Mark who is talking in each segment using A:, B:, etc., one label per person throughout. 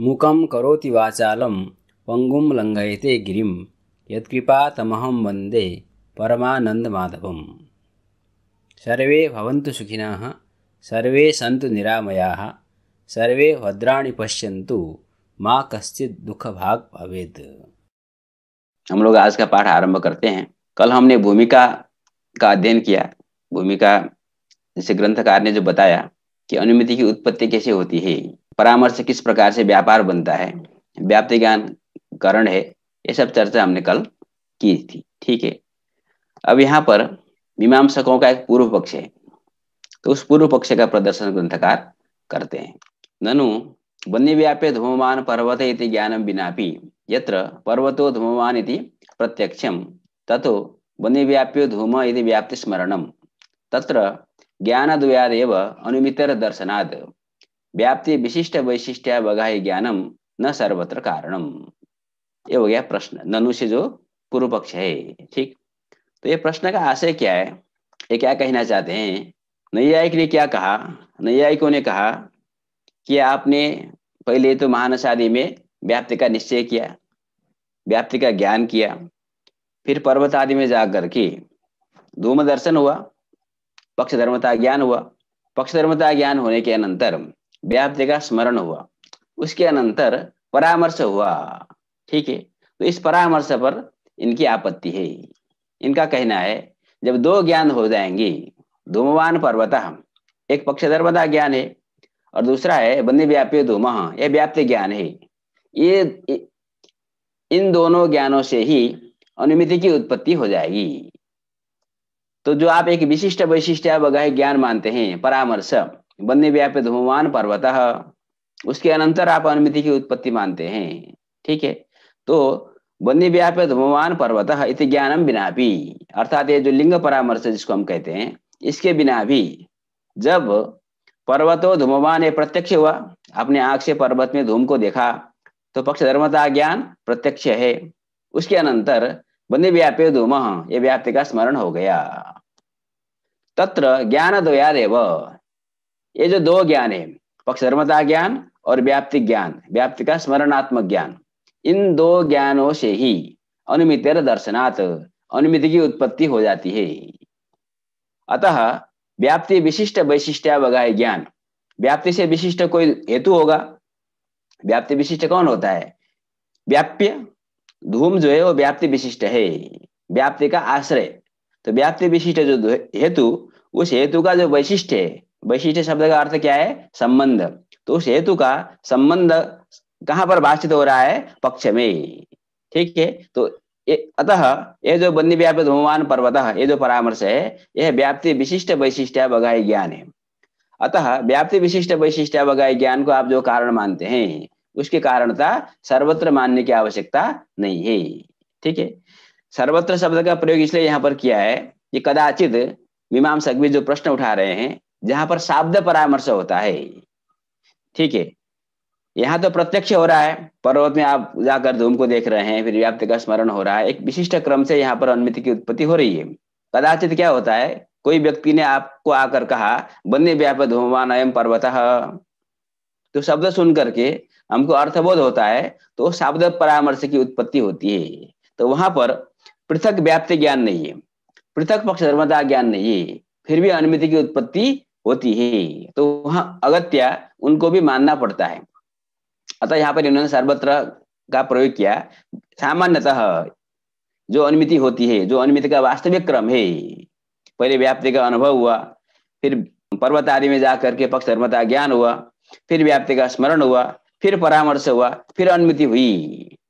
A: मुकम करोति वाचालं पङ्गुं लङ्घयते तमहम वंदे परमानंद परमानन्दमाधवं सर्वे भवन्तु सुखिनः सर्वे सन्तु निरामयाः सर्वे भद्राणि पश्यन्तु माँ कश्चित् दुख भाग भवेद हम लोग आज का पाठ आरंभ करते हैं कल हमने भूमिका का अध्ययन किया भूमिका जैसे ग्रंथकार ने जो बताया कि अनुमिति की उत्पत्ति कैसे होती है परामर्श किस प्रकार से व्यापार बनता है व्याप्ति ज्ञान करण है ये सब चर्चा हमने कल की थी ठीक है अब यहाँ पर मीमांसकों का एक पूर्व पक्ष है तो उस पूर्व पक्ष का प्रदर्शन ग्रंथकार करते हैं ननु वन्य व्याप्य धूमवान पर्वत इति ज्ञानम बिनापि यत्र पर्वतो धूममान इति प्रत्यक्षम तथो वन्य व्याप्य धूम इति व्याप्ति स्मरणम तत्र ज्ञान द्वयादेव अनुमितर दर्शनाद व्याप्ति विशिष्ट वैशिष्ट बगा ज्ञानम न सर्वत्र कारणम ये हो गया प्रश्न ननु से जो पूर्व पक्ष है ठीक तो ये प्रश्न का आशय क्या है ये क्या कहना चाहते हैं नैयायिक ने क्या कहा नैयायिकों ने कहा कि आपने पहले तो महानस आदि में व्याप्ति का निश्चय किया व्याप्ति का ज्ञान किया फिर पर्वत आदि में जा करके धूम दर्शन हुआ पक्ष धर्मता ज्ञान हुआ पक्ष धर्मता ज्ञान होने के अनंतर व्याप्ति का स्मरण हुआ उसके अनंतर परामर्श हुआ ठीक है तो इस परामर्श पर इनकी आपत्ति है इनका कहना है जब दो ज्ञान हो जाएंगे धूमवान पर्वत एक पक्ष धर्मदा ज्ञान है और दूसरा है बंदी व्याप्य धूम यह व्याप्त ज्ञान है ये इन दोनों ज्ञानों से ही अनुमिति की उत्पत्ति हो जाएगी तो जो आप एक विशिष्ट वैशिष्ट ज्ञान मानते हैं परामर्श वन्य व्याप्य धूमवान पर्वत उसके अनंतर आप अनुमिति की उत्पत्ति मानते हैं ठीक है तो वन्य व्याप्य धूमवान पर्वत इति ज्ञानम बिना भी अर्थात ये जो लिंग परामर्श जिसको हम कहते हैं इसके बिना भी जब पर्वतो धूमवान ये प्रत्यक्ष हुआ अपने आंख से पर्वत में धूम को देखा तो पक्ष धर्मता ज्ञान प्रत्यक्ष है उसके अनंतर वन्य व्याप्य धूम ये व्याप्ति का स्मरण हो गया तत्र ज्ञान दयादेव ये जो दो ज्ञान है पक्षधर्मता ज्ञान और व्याप्ति ज्ञान व्याप्ति का स्मरणात्मक ज्ञान इन दो ज्ञानों से ही अनुमित दर्शनात् अनुमिति की उत्पत्ति हो जाती है अतः व्याप्ति विशिष्ट वैशिष्ट वैशिष्ट्यावगाह ज्ञान व्याप्ति से विशिष्ट कोई हेतु होगा व्याप्ति विशिष्ट कौन होता है व्याप्य धूम जो है वो व्याप्ति विशिष्ट है व्याप्ति का आश्रय तो व्याप्ति विशिष्ट जो हेतु उस हेतु का जो वैशिष्ट है वैशिष्ट शब्द का अर्थ क्या है संबंध तो उस हेतु का संबंध कहाँ पर भाषित हो रहा है पक्ष में ठीक है तो अतः ये जो बंदी व्याप्त धूमवान पर्वत ये जो परामर्श है यह व्याप्ति विशिष्ट वैशिष्ट बगाई ज्ञान है अतः व्याप्ति विशिष्ट वैशिष्ट बगाई ज्ञान को आप जो कारण मानते हैं उसके कारणता सर्वत्र मानने की आवश्यकता नहीं है ठीक है सर्वत्र शब्द का प्रयोग इसलिए यहाँ पर किया है कि कदाचित मीमांसक भी जो प्रश्न उठा रहे हैं जहां पर शाब्द परामर्श होता है ठीक है यहाँ तो प्रत्यक्ष हो रहा है पर्वत में आप जाकर धूम को देख रहे हैं फिर व्याप्त का स्मरण हो रहा है एक विशिष्ट क्रम से यहाँ पर अनुमिति की उत्पत्ति हो रही है कदाचित क्या होता है कोई व्यक्ति ने आपको आकर कहा बन्य व्याप धूमान पर्वत तो शब्द सुन करके हमको अर्थबोध होता है तो शब्द परामर्श की उत्पत्ति होती है तो वहां पर पृथक व्याप्त ज्ञान नहीं है पृथक पक्ष धर्मता ज्ञान नहीं है फिर भी अनुमिति की उत्पत्ति होती है तो वहां अगत्या उनको भी मानना पड़ता है अतः यहाँ पर इन्होंने सर्वत्र का प्रयोग किया सामान्यतः जो अनुमिति होती है जो अनुमिति का वास्तविक क्रम है पहले व्याप्ति का अनुभव हुआ फिर पर्वत आदि में जा करके पक्ष धर्मता ज्ञान हुआ फिर व्याप्ति का स्मरण हुआ फिर परामर्श हुआ फिर अनुमिति हुई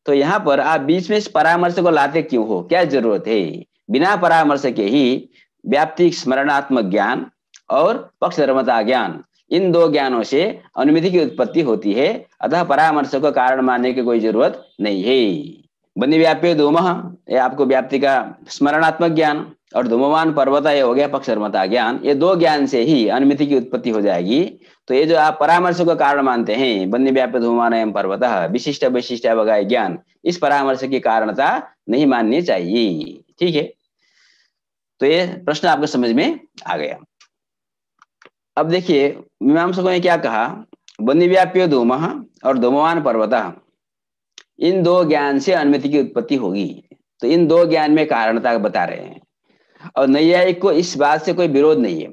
A: तो यहाँ पर आप बीच में इस परामर्श को लाते क्यों हो क्या जरूरत है बिना परामर्श के ही व्याप्ति स्मरणात्मक ज्ञान और धर्मता ज्ञान इन दो ज्ञानों से अनुमिति की उत्पत्ति होती है अतः परामर्श को कारण मानने की कोई जरूरत नहीं है बनी व्याप्य धूम ये आपको व्याप्ति का स्मरणात्मक ज्ञान और धूमवान पर्वत ये हो गया पक्ष धर्मता ज्ञान ये दो ज्ञान से ही अनुमिति की उत्पत्ति हो जाएगी तो ये जो आप परामर्श को कारण मानते हैं बन्य व्याप्य धूमान एवं पर्वत विशिष्ट विशिष्ट अवगा ज्ञान इस परामर्श की कारणता नहीं माननी चाहिए ठीक है तो ये प्रश्न आपको समझ में आ गया अब देखिए मीमांसकों ने क्या कहा बनी व्याप्य धूमह और धूमवान पर्वत इन दो ज्ञान से अनुमति की उत्पत्ति होगी तो इन दो ज्ञान में कारणता बता रहे हैं और नैयायिक को इस बात से कोई विरोध नहीं है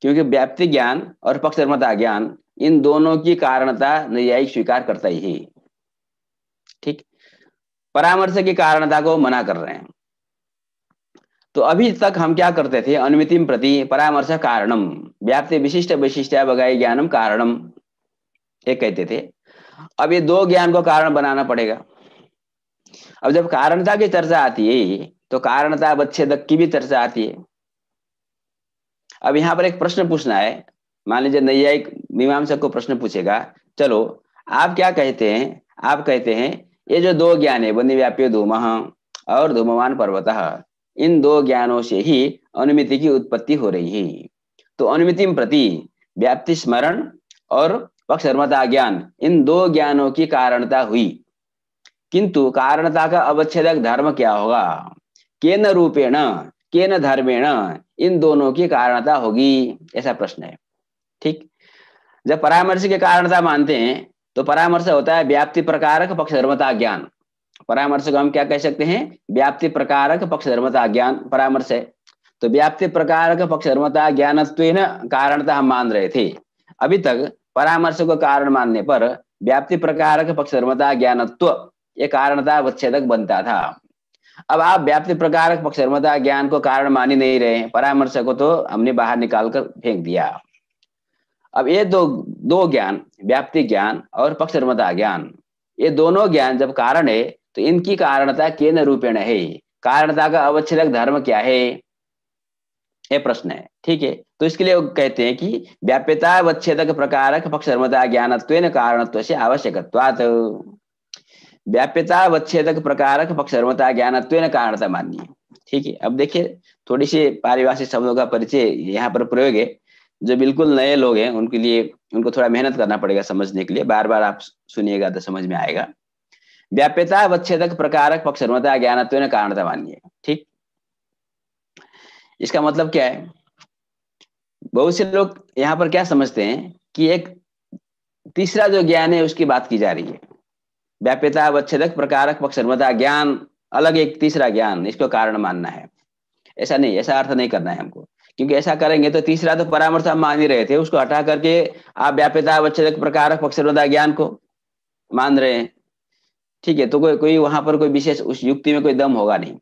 A: क्योंकि व्याप्ति ज्ञान और पक्षधर्मता ज्ञान इन दोनों की कारणता नैयायिक स्वीकार करता ही ठीक परामर्श की कारणता को मना कर रहे हैं तो अभी तक हम क्या करते थे अनुमितिम प्रति परामर्श कारणम व्याप्ति विशिष्ट विशिष्ट बगाई ज्ञानम कारणम ये कहते थे अब ये दो ज्ञान को कारण बनाना पड़ेगा अब जब कारणता की चर्चा आती है तो कारणता अवच्छेदक की भी चर्चा आती है अब यहां पर एक प्रश्न पूछना है मान लीजिए नैयायिक मीमांसक को प्रश्न पूछेगा चलो आप क्या कहते हैं आप कहते हैं ये जो दो ज्ञान है बनी व्याप्य धूम और धूमवान पर्वत इन दो ज्ञानों से ही अनुमिति की उत्पत्ति हो रही है तो अनुमिति प्रति व्याप्ति स्मरण और पक्षर्मता ज्ञान इन दो ज्ञानों की कारणता हुई किंतु कारणता का अवच्छेदक धर्म क्या होगा केन रूपेण केन धर्मेण इन दोनों की कारणता होगी ऐसा प्रश्न है ठीक जब परामर्श की कारणता मानते हैं तो परामर्श होता है व्याप्ति प्रकारक पक्षधर्मता ज्ञान परामर्श को हम क्या कह सकते हैं व्याप्ति प्रकारक पक्ष धर्मता ज्ञान परामर्श है तो व्याप्ति प्रकारक पक्ष धर्मता ज्ञानत्व कारणता हम मान रहे थे अभी तक परामर्श को कारण मानने पर व्याप्ति प्रकारक पक्ष धर्मता ज्ञानत्व ये कारणता अवच्छेदक बनता था अब आप व्याप्ति प्रकारक पक्ष धर्मता ज्ञान को कारण मान ही नहीं रहे परामर्श को तो हमने बाहर निकाल कर फेंक दिया अब ये दो दो ज्ञान व्याप्ति ज्ञान और पक्षधर्मता ज्ञान ये दोनों ज्ञान जब कारण है तो इनकी कारणता केन रूपेण है कारणता का अवच्छेदक धर्म क्या है ये प्रश्न है ठीक है तो इसके लिए कहते हैं कि व्याप्यता अवच्छेदक प्रकारक धर्मता ज्ञानत्व कारणत्व से आवश्यक व्याप्यता अवच्छेदक प्रकारक धर्मता ज्ञानत्व कारणता माननीय ठीक है अब देखिए थोड़ी सी पारिभाषिक शब्दों का परिचय यहाँ पर प्रयोग है जो बिल्कुल नए लोग हैं उनके लिए उनको थोड़ा मेहनत करना पड़ेगा समझने के लिए बार बार आप सुनिएगा तो समझ में आएगा व्याप्यता वच्छेदक प्रकारक पक्ष ज्ञान ज्ञानत्व ने कारणता ठीक इसका मतलब क्या है बहुत से लोग यहाँ पर क्या समझते हैं कि एक तीसरा जो ज्ञान है उसकी बात की जा रही है व्याप्यता वच्छेदक प्रकारक पक्ष ज्ञान अलग एक तीसरा ज्ञान इसको कारण मानना है ऐसा नहीं ऐसा अर्थ नहीं करना है हमको क्योंकि ऐसा करेंगे तो तीसरा तो परामर्श हम मान ही रहे थे उसको हटा करके आप व्याप्यता वच्छेदक प्रकारक पक्ष ज्ञान को मान रहे हैं ठीक है तो कोई कोई वहां पर कोई विशेष उस युक्ति में कोई दम होगा नहीं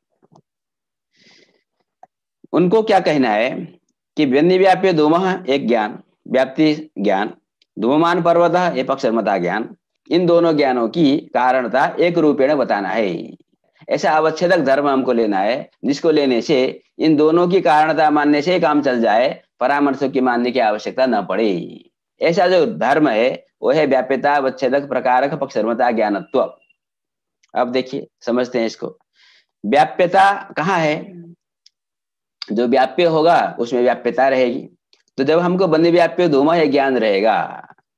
A: उनको क्या कहना है कि व्यन्य व्याप्य धूमह एक ज्ञान व्याप्ति ज्ञान धूममान पर्वत एक अक्षरमता ज्ञान इन दोनों ज्ञानों की कारणता एक रूपेण बताना है ऐसा अवच्छेदक धर्म हमको लेना है जिसको लेने से इन दोनों की कारणता मानने से काम चल जाए परामर्शों की मानने की आवश्यकता न पड़े ऐसा जो धर्म है वह है व्याप्यता अवच्छेदक प्रकारक पक्षर्मता ज्ञानत्व अब देखिए समझते हैं इसको व्याप्यता कहाँ है जो व्याप्य होगा उसमें व्याप्यता रहेगी तो जब हमको बंद व्याप्य धूम है ज्ञान रहेगा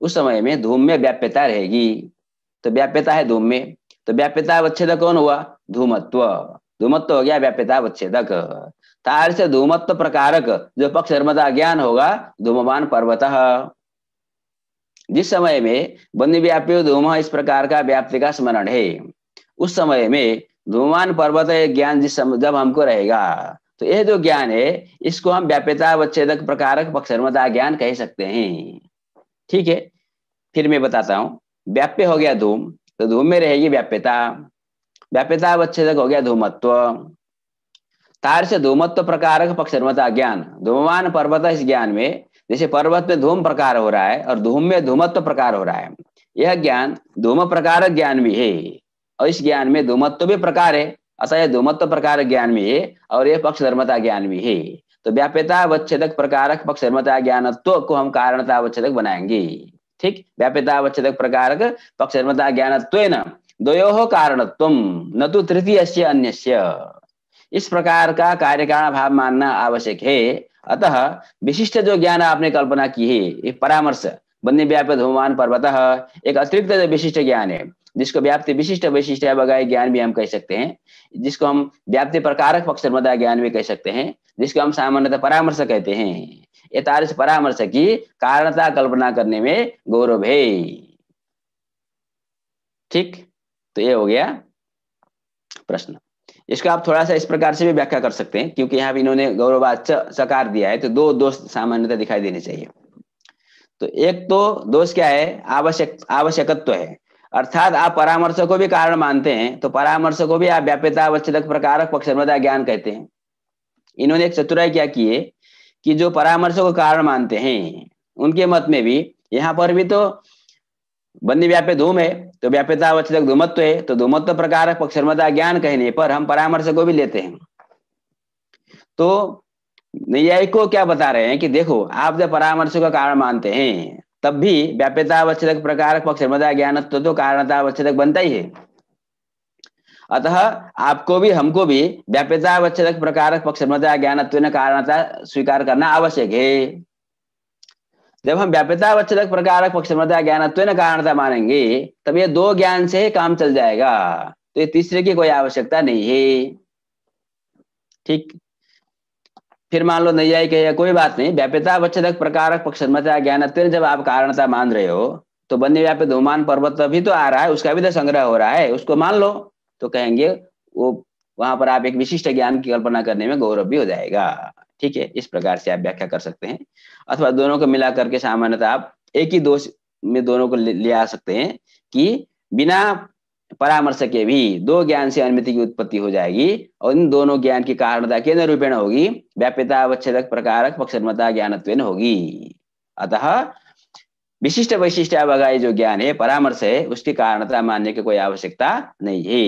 A: उस समय में धूम में व्याप्यता रहेगी तो व्याप्यता है धूम में तो व्याप्यता अवच्छेद कौन हुआ धूमत्व धूमत्व हो गया व्याप्यता अवच्छेदक तार से धूमत्व प्रकारक जो पक्ष धर्मता ज्ञान होगा धूमवान पर्वत जिस समय में बंद व्याप्य धूम इस प्रकार का व्याप्ति का स्मरण है उस समय में धूमान पर्वत ज्ञान जिस समय जब हमको रहेगा तो यह जो ज्ञान है इसको हम व्याप्यता वच्छेदक प्रकारक पक्षर्मता ज्ञान कह सकते हैं ठीक है फिर मैं बताता हूं व्याप्य हो गया धूम तो धूम में रहेगी व्याप्यता व्याप्यता वच्छेदक हो गया धूमत्व तार से धूमत्व प्रकारक पक्षर्मता ज्ञान धूमवान पर्वत इस ज्ञान में जैसे पर्वत में धूम प्रकार हो रहा है और धूम में धूमत्व प्रकार हो रहा है यह ज्ञान धूम प्रकारक ज्ञान भी है और इस ज्ञान में धूमत्व भी प्रकार है असा यह धूमत्व प्रकार ज्ञान में है और यह पक्ष धर्मता ज्ञान भी है तो व्याप्यता अवच्छेदक प्रकारक पक्ष धर्मता ज्ञानत्व को हम कारणता अवच्छेदक बनाएंगे ठीक व्याप्यता अवच्छेदक प्रकारक पक्ष धर्मता ज्ञानत्व द्वयो कारणत्व न तो तृतीय से अन्य इस प्रकार का कार्य कारण भाव मानना आवश्यक है अतः विशिष्ट जो ज्ञान आपने कल्पना की है परामर्श वन्य व्याप्य धूमान पर्वत एक अतिरिक्त जो विशिष्ट ज्ञान है जिसको व्याप्ति विशिष्ट वैशिष्ट बगाए ज्ञान भी हम कह सकते हैं जिसको हम व्याप्ति प्रकारक पक्ष ज्ञान भी कह सकते हैं जिसको हम सामान्यतः परामर्श कहते हैं ये तारिश परामर्श की कारणता कल्पना करने में गौरव है ठीक तो ये हो गया प्रश्न इसको आप थोड़ा सा इस प्रकार से भी व्याख्या कर सकते हैं क्योंकि यहाँ इन्होंने गौरव सकार दिया है तो दो दोष सामान्यतः दिखाई देने चाहिए तो एक तो दोष क्या है आवश्यक आवश्यकत्व है अर्थात आप परामर्श को भी कारण मानते हैं तो परामर्श को भी आप व्याप्यता अवच्छेदक प्रकारक पक्षमता ज्ञान कहते हैं इन्होंने एक चतुराई क्या किए कि जो परामर्श को कारण मानते हैं उनके मत में भी यहाँ पर भी तो बंदी व्याप्य धूम है तो व्याप्यता अवच्छेदक धूमत्व है तो धूमत्व प्रकार पक्षर्मदा ज्ञान कहने पर हम परामर्श को भी लेते हैं तो न्यायिक को क्या बता रहे हैं कि देखो आप जब परामर्श का कारण मानते हैं तब भी व्याप्यतावच्छेदक प्रकार पक्ष मदा ज्ञानत्व तो कारणतावच्छेदक बनता ही है अतः आपको भी हमको भी व्याप्यतावच्छेदक प्रकार पक्ष मदा ज्ञानत्व कारणता स्वीकार करना आवश्यक है जब हम व्याप्यतावच्छेदक प्रकार पक्ष मदा ज्ञानत्व कारणता मानेंगे तब ये दो ज्ञान से ही काम चल जाएगा तो ये तीसरे की कोई आवश्यकता नहीं है ठीक फिर मान लो नहीं आई कही कोई बात नहीं व्यापिता अवच्छेदक प्रकार पक्षमता ज्ञान तेरे जब आप कारणता मान रहे हो तो वन्य व्यापित धूमान पर्वत भी तो आ रहा है उसका भी तो संग्रह हो रहा है उसको मान लो तो कहेंगे वो वहां पर आप एक विशिष्ट ज्ञान की कल्पना करने में गौरव भी हो जाएगा ठीक है इस प्रकार से आप व्याख्या कर सकते हैं अथवा दोनों को मिला करके सामान्यतः आप एक ही दोष में दोनों को ले, ले आ सकते हैं कि बिना परामर्शक के भी दो ज्ञान से अनुमिति की उत्पत्ति हो जाएगी और इन दोनों ज्ञान की कारणता केंद्र रूपेण होगी व्याप्यता अवच्छेदक प्रकारक पक्षमता ज्ञानत्व होगी अतः विशिष्ट वैशिष्ट अवगाई जो ज्ञान है परामर्श है उसकी कारणता मानने की कोई आवश्यकता नहीं है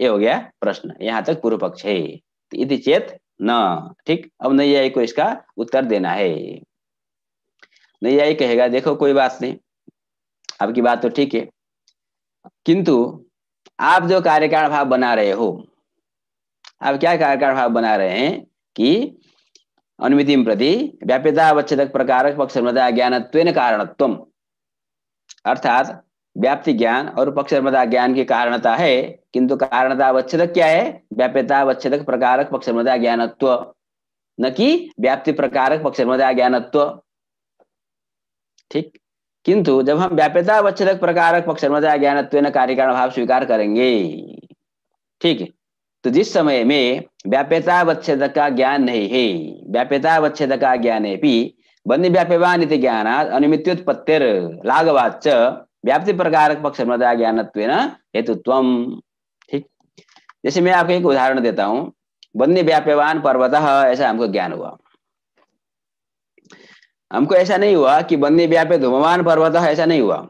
A: ये हो गया प्रश्न यहाँ तक पूर्व पक्ष है इति चेत न ठीक अब नैयायी को इसका उत्तर देना है नैयायी कहेगा देखो कोई बात नहीं आपकी बात तो ठीक है किंतु आप जो कार्यकार भाव बना रहे हो आप क्या कार्यकार भाव बना रहे हैं कि अनुमिति प्रति व्याप्यता अवच्छेदक प्रकार पक्ष ज्ञानत्व कारणत्व अर्थात व्याप्ति ज्ञान और पक्षमता ज्ञान की कारणता है किंतु कारणता अवच्छेदक क्या है व्याप्यता अवच्छेदक प्रकार पक्षमता ज्ञानत्व न कि व्याप्ति प्रकारक पक्षमता ज्ञानत्व ठीक किंतु जब हम व्याप्यता अवच्छेदक प्रकारक पक्षमता ज्ञानत्व कार्यकारण भाव स्वीकार करेंगे ठीक है तो जिस समय में व्याप्यता अवच्छेद का ज्ञान नहीं है व्याप्यता अवच्छेद का ज्ञान है भी बन्य व्याप्यवान ज्ञान अनिमित्योत्पत्तिर लाघवाच व्याप्ति प्रकार पक्षमता ज्ञानत्व हेतुत्व ठीक जैसे मैं आपको एक उदाहरण देता हूँ बन्य व्याप्यवान पर्वत ऐसा हमको ज्ञान हुआ हमको ऐसा नहीं हुआ कि बन्नी व्याप्य धूमवान पर्वत ऐसा नहीं हुआ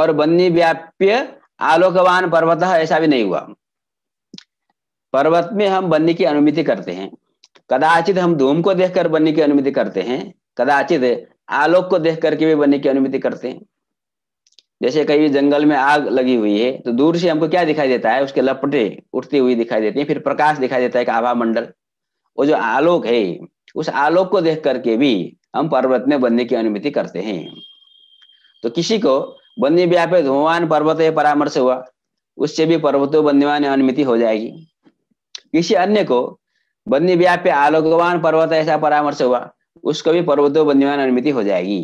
A: और बन्नी व्याप्य आलोकवान पर्वत ऐसा भी नहीं हुआ पर्वत में हम बन्नी की अनुमति करते हैं कदाचित हम धूम को देखकर बन्नी की अनुमति करते हैं कदाचित आलोक को देख करके भी बन्नी की अनुमति करते हैं जैसे कहीं जंगल में आग लगी हुई है तो दूर से हमको क्या दिखाई देता है उसके लपटे उठती हुई दिखाई देती है फिर प्रकाश दिखाई देता है एक आभा मंडल वो जो आलोक है उस आलोक को देख करके भी हम पर्वत में बनने की अनुमति करते हैं तो किसी को वन्य व्यापे धूमवान पर्वत परामर्श हुआ उससे भी पर्वतों वन्यवान अनुमति हो जाएगी किसी अन्य को वन्य व्याप्य आलोकवान पर्वत ऐसा परामर्श हुआ उसको भी पर्वतों वन्यवान अनुमति हो जाएगी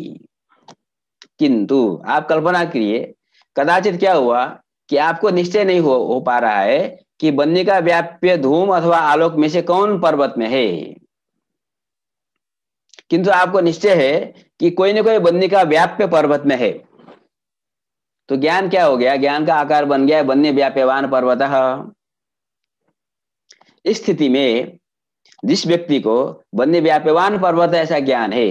A: किंतु आप कल्पना करिए कदाचित क्या हुआ कि आपको निश्चय नहीं हो, हो पा रहा है कि बनने का व्याप्य धूम अथवा आलोक में से कौन पर्वत में है किंतु आपको निश्चय है कि कोई ना कोई बनने का व्याप्य पर्वत में है तो ज्ञान क्या हो गया ज्ञान का आकार बन गया बन्य व्याप्यवान पर्वत इस स्थिति में जिस व्यक्ति को बनने व्याप्यवान पर्वत ऐसा ज्ञान है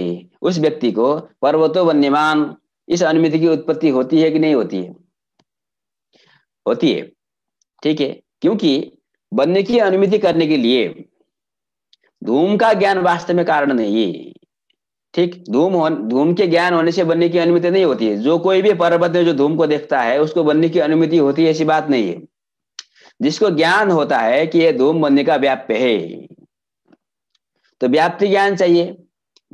A: उस व्यक्ति को पर्वतो वन्यमान इस अनुमिति की उत्पत्ति होती है कि नहीं होती है होती है ठीक है क्योंकि बनने की अनुमिति करने के लिए धूम का ज्ञान वास्तव में कारण नहीं है ठीक धूम हो धूम के ज्ञान होने से बनने की अनुमति नहीं होती है जो कोई भी पर्वत में जो धूम को देखता है उसको बनने की अनुमति होती है ऐसी बात नहीं है जिसको ज्ञान होता है कि यह धूम बनने का व्याप्य है तो व्याप्ति ज्ञान चाहिए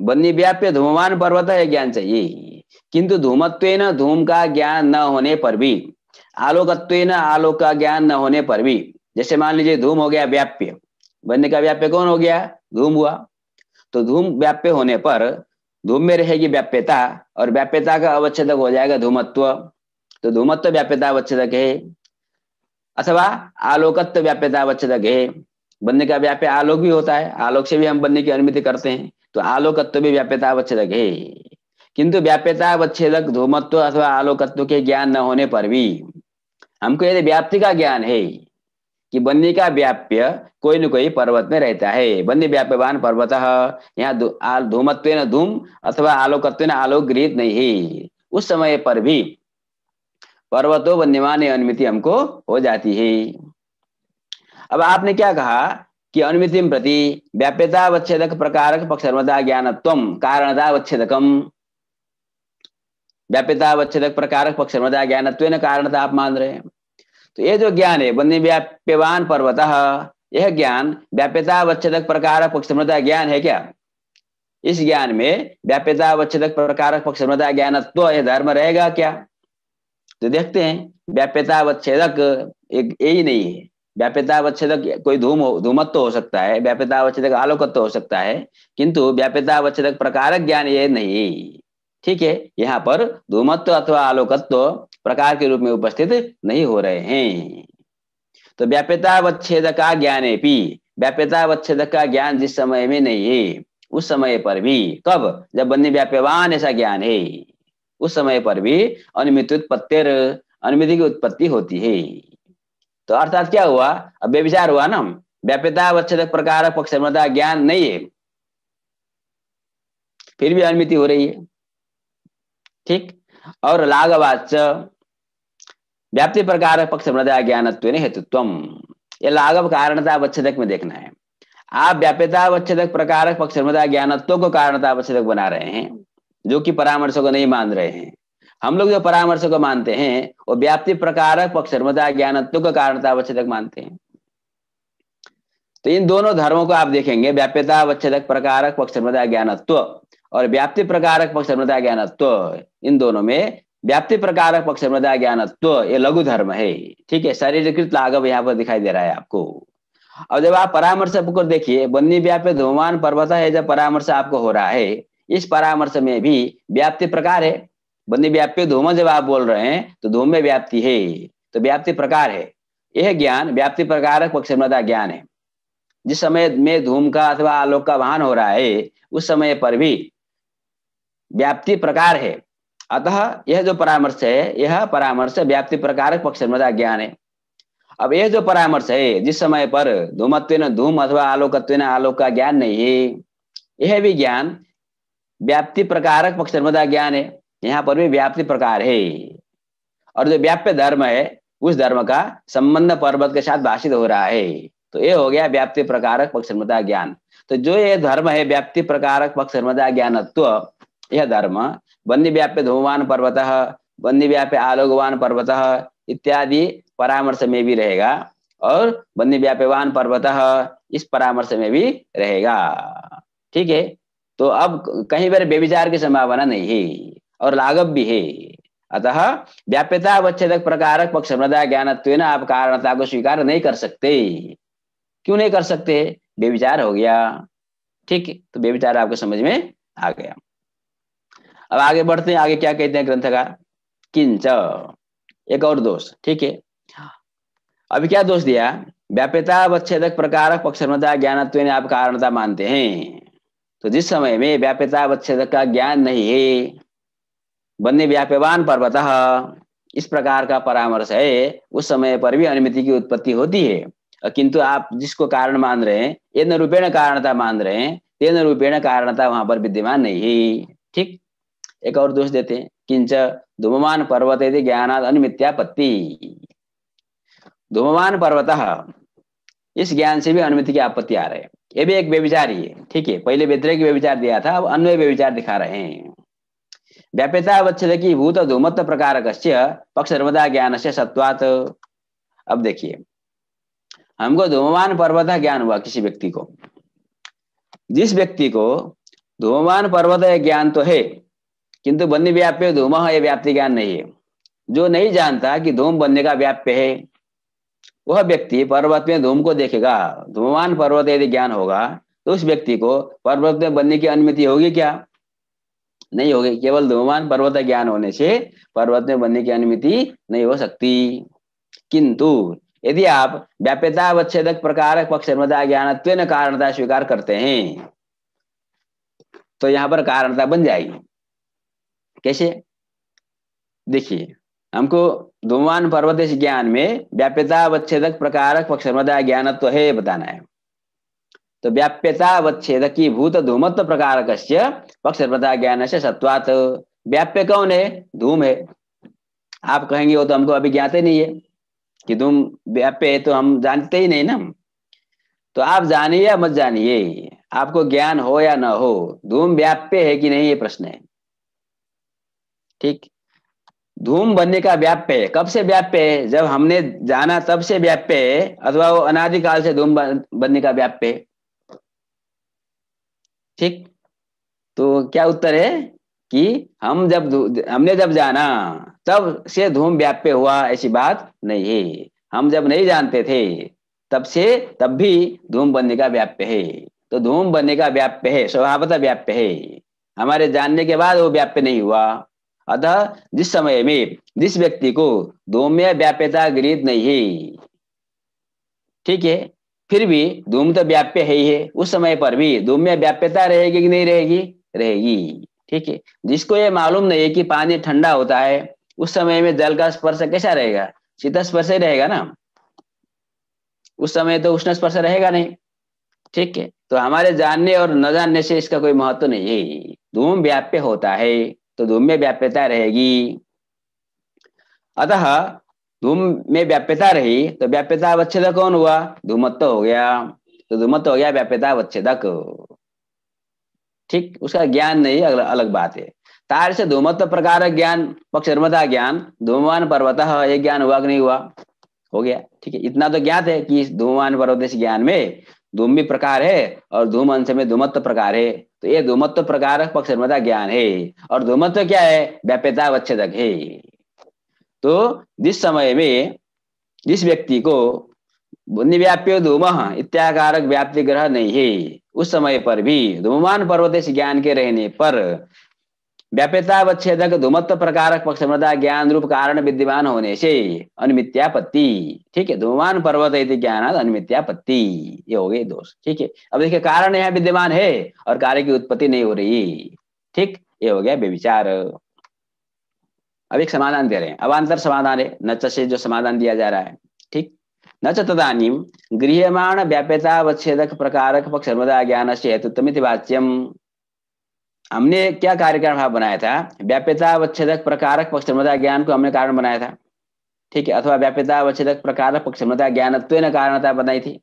A: बनने व्याप्य धूमवान पर्वत है ज्ञान चाहिए किंतु धूमत्व धूम का ज्ञान न होने पर भी आलोकत्व आलोक का ज्ञान न होने पर भी जैसे मान लीजिए धूम हो गया व्याप्य बनने का व्याप्य कौन हो गया धूम हुआ तो धूम व्याप्य होने पर धूम में रहेगी व्याप्यता और व्याप्यता का अवच्छेदक हो जाएगा धूमत्व तो धूमत्व व्याप्यता अवच्छेदक है अथवा आलोकत्व व्याप्यता अवच्छेदक है बनने का व्याप्य आलोक भी होता है आलोक से भी हम बनने की अनुमति करते हैं तो आलोकत्व भी व्याप्यता अवच्छेदक है किंतु व्याप्यता अवच्छेदक धूमत्व अथवा आलोकत्व के ज्ञान न होने पर भी हमको यदि व्याप्ति का ज्ञान है कि बन्नी का व्याप्य कोई न कोई पर्वत में रहता है बन्नी व्याप्यवान पर्वत यहाँ धूमत्व न धूम अथवा आलोकत्व न आलोक गृहित नहीं उस समय पर भी पर्वतो वन्यमान अनुमिति हमको हो जाती है अब आपने क्या कहा कि अनुमिति प्रति व्याप्यतावच्छेदक प्रकारक पक्षर्मता ज्ञानत्व व्याप्यता व्याप्यतावच्छेदक प्रकार पक्षर्मदा ज्ञानत्व कारणता आप मान रहे हैं तो ये जो ज्ञान है बंदी व्याप्यवान पर्वत यह ज्ञान व्याप्यता वच्छेदक प्रकार पक्षमृता ज्ञान है क्या इस ज्ञान में व्याप्यता वच्छेदक प्रकार पक्षमृता ज्ञान तो यह धर्म रहेगा क्या तो देखते हैं व्याप्यता वच्छेदक एक यही नहीं है व्याप्यता वच्छेदक कोई धूम धूमत्व तो हो सकता है व्याप्यता वच्छेदक आलोकत्व तो हो सकता है किंतु व्याप्यता वच्छेदक प्रकारक ज्ञान ये नहीं ठीक है यहाँ पर धूमत्व अथवा आलोकत्व प्रकार के रूप में उपस्थित नहीं हो रहे हैं तो व्याप्यतावच्छेद का ज्ञान ज्ञाने पी व्याप्यतावच्छेद का ज्ञान जिस समय में नहीं है उस समय पर भी कब जब बनी व्याप्यवान ऐसा ज्ञान है उस समय पर भी अनुमित उत्पत्तिर अनुमिति की उत्पत्ति होती है तो अर्थात क्या हुआ अब व्यविचार हुआ ना व्याप्यतावच्छेद प्रकार पक्ष ज्ञान नहीं है फिर भी अनुमिति हो रही है ठीक और लाघवाच व्याप्ति प्रकार पक्ष समुदाय ज्ञानत्व हेतुत्व ये लाघव कारणता अवच्छेदक में देखना है आप व्याप्यता अवच्छेदक प्रकार पक्ष समुदाय ज्ञानत्व को कारणता अवच्छेदक बना रहे हैं जो कि परामर्श को नहीं मान रहे हैं हम लोग जो परामर्श को मानते हैं वो व्याप्ति प्रकारक पक्ष समुदाय ज्ञानत्व को कारणता अवच्छेदक मानते हैं तो इन दोनों धर्मों को आप देखेंगे व्याप्यता अवच्छेदक प्रकारक पक्ष समुदाय ज्ञानत्व और व्याप्ति प्रकारक पक्ष समुदाय ज्ञानत्व इन दोनों में व्याप्ति प्रकार पक्ष मृदा ज्ञानत्व ये लघु धर्म है ठीक है शरीरकृत लाघव यहाँ पर दिखाई दे रहा है आपको और जब आप परामर्श को देखिए बन्नी व्याप्य धुमान पर्वत है जब परामर्श आपको हो रहा है इस परामर्श में भी व्याप्ति प्रकार है बंदी व्याप्य धूम जब आप बोल रहे हैं तो धूम में व्याप्ति है तो व्याप्ति प्रकार है यह ज्ञान व्याप्ति प्रकार पक्ष मृदा ज्ञान है जिस समय में धूम का अथवा आलोक का वाहन हो रहा है उस समय पर भी व्याप्ति प्रकार है अतः यह जो परामर्श है यह परामर्श व्याप्ति प्रकार पक्ष मजा ज्ञान है अब यह जो परामर्श है जिस समय पर धूमत्व धूम अथवा आलोकत्व आलोक का ज्ञान नहीं है यह भी ज्ञान व्याप्ति प्रकारक पक्ष ज्ञान है यहाँ पर भी व्याप्ति प्रकार है और जो व्याप्य धर्म है उस धर्म का संबंध पर्वत के साथ भाषित हो रहा है तो ये हो गया व्याप्ति प्रकारक पक्षमता ज्ञान तो जो ये धर्म है व्याप्ति प्रकारक पक्षमता ज्ञानत्व यह धर्म वन्यव्याप्य धूमवान पर्वत वन्यव्याप्य आलोकवान पर्वत इत्यादि परामर्श में भी रहेगा और वन्यव्याप्यवान पर्वत इस परामर्श में भी रहेगा ठीक है तो अब कहीं पर बेविचार की संभावना नहीं है और लागव भी है अतः व्याप्यता अवच्छेदक प्रकार पक्ष समुदाय ज्ञान आप कारणता को स्वीकार नहीं कर सकते क्यों नहीं कर सकते बेविचार हो गया ठीक तो बेविचार आपको समझ में आ गया अब आगे बढ़ते हैं आगे क्या कहते हैं ग्रंथकार किंच एक और दोष ठीक है अभी क्या दोष दिया व्याप्यता अवच्छेदक प्रकार पक्षमता ज्ञानत्व आप कारणता मानते हैं तो जिस समय में व्याप्यता अवच्छेदक का ज्ञान नहीं है बनने व्यापेवान पर्वत इस प्रकार का परामर्श है उस समय पर भी अनुमिति की उत्पत्ति होती है किंतु आप जिसको कारण मान रहे हैं यदि रूपेण कारणता मान रहे हैं तेन रूपेण कारणता वहां पर विद्यमान नहीं है ठीक एक और दोष देते हैं किंच धूममान पर्वत यदि ज्ञानाद अनुमित्यापत्ति धूमवान पर्वत इस ज्ञान से भी अनुमिति की आपत्ति आ रहे हैं ये भी एक व्यविचार ही है ठीक है पहले व्यतिरय की व्यविचार दिया था अब अन्वय व्यविचार दिखा रहे हैं व्याप्यता अवच्छेद की भूत धूमत्व प्रकार पक्ष सर्वदा ज्ञान से सत्वात अब देखिए हमको धूमवान पर्वत ज्ञान हुआ किसी व्यक्ति को जिस व्यक्ति को धूमवान पर्वत ज्ञान तो है किंतु बनने व्याप्य धूम यह व्याप्ति ज्ञान नहीं है जो नहीं जानता कि धूम बनने का व्याप्य है वह व्यक्ति पर्वत में धूम को देखेगा धूमवान पर्वत यदि ज्ञान होगा तो उस व्यक्ति को पर्वत में बनने की अनुमति होगी क्या नहीं होगी केवल धूमवान पर्वत ज्ञान होने से पर्वत में बनने की अनुमति नहीं हो सकती किंतु यदि आप व्याप्यता अवच्छेद प्रकार पक्ष ज्ञान कारणता स्वीकार करते हैं तो यहाँ पर कारणता बन जाएगी कैसे देखिए हमको धूमान पर्वत ज्ञान में व्याप्यता अवच्छेदक प्रकारक पक्षमदा ज्ञान तो है बताना है तो व्याप्यता अवच्छेदक की भूत धूमत्व प्रकारक पक्षमदा ज्ञान से सत्वात व्याप्य कौन है धूम है आप कहेंगे वो तो हमको अभी ही नहीं है कि धूम व्याप्य है तो हम जानते ही नहीं ना तो आप जानिए या मत जानिए आपको ज्ञान हो या ना हो धूम व्याप्य है कि नहीं ये प्रश्न है ठीक धूम बनने का व्याप्य है कब से व्याप्य है जब हमने जाना तब से व्याप्य है अथवा वो अनादिकाल से धूम बनने का व्याप्य है ठीक तो क्या उत्तर है कि हम जब हमने जब जाना तब से धूम व्याप्य हुआ ऐसी बात नहीं है हम जब नहीं जानते थे तब से तब भी धूम बनने का व्याप्य है तो धूम बनने का व्याप्य है स्वभावता व्याप्य है हमारे जानने के बाद वो व्याप्य नहीं हुआ अतः जिस समय में जिस व्यक्ति को धूम्य व्याप्यता गृहित नहीं है ठीक है फिर भी धूम तो व्याप्य है ही है उस समय पर भी धूम्य व्याप्यता रहेगी कि नहीं रहेगी रहेगी ठीक है जिसको ये मालूम नहीं है कि पानी ठंडा होता है उस समय में जल का स्पर्श कैसा रहेगा शीतल स्पर्श ही रहेगा ना उस समय तो उष्ण स्पर्श रहेगा नहीं ठीक है तो हमारे जानने और न जानने से इसका कोई महत्व नहीं है धूम व्याप्य होता है तो धूम में व्याप्यता रहेगी अतः धूम में व्याप्यता रही तो व्याप्यता अवच्छेद कौन हुआ धूमत्व हो गया तो धूमत्व हो गया व्याप्यता अवच्छेदक ठीक उसका ज्ञान नहीं अगल, अलग बात है तार से धूमत्व प्रकार ज्ञान धर्मता ज्ञान धूमवान पर्वत हाँ, ये ज्ञान हुआ कि नहीं हुआ हो गया ठीक है इतना तो ज्ञात है कि धूमवान पर्वत इस ज्ञान में धूम भी प्रकार है और धूम अंश में धूमत्व प्रकार है तो ये धूमत्व प्रकार पक्ष ज्ञान है और धूमत्व क्या है व्याप्यता वच्छेदक है तो जिस समय में जिस व्यक्ति को निव्याप्य धूम इत्याकारक व्याप्ति ग्रह नहीं है उस समय पर भी धूमान पर्वत ज्ञान के रहने पर व्याप्यता अवच्छेदक धूमत्व प्रकारक पक्षमृता ज्ञान रूप कारण विद्यमान होने से अनुमित्यापत्ति ठीक है धूमान पर्वत यदि ज्ञान अनुमित्यापत्ति ये हो गई दोष ठीक है अब देखिए कारण यहाँ विद्यमान है और कार्य की उत्पत्ति नहीं हो रही ठीक ये हो गया बेविचार अब एक समाधान दे रहे हैं अंतर समाधान है नच से जो समाधान दिया जा रहा है ठीक न च तदानीम गृह्यमाण अवच्छेदक प्रकार पक्षमृता ज्ञान से हेतुत्व हमने क्या कार्यक्रम हाँ बनाया था व्याप्यता अवच्छेदक प्रकारक पक्षमता ज्ञान को हमने कारण बनाया था ठीक है अथवा व्याप्यता अवच्छेदक प्रकारक पक्षमता ज्ञान ने कारणता बनाई थी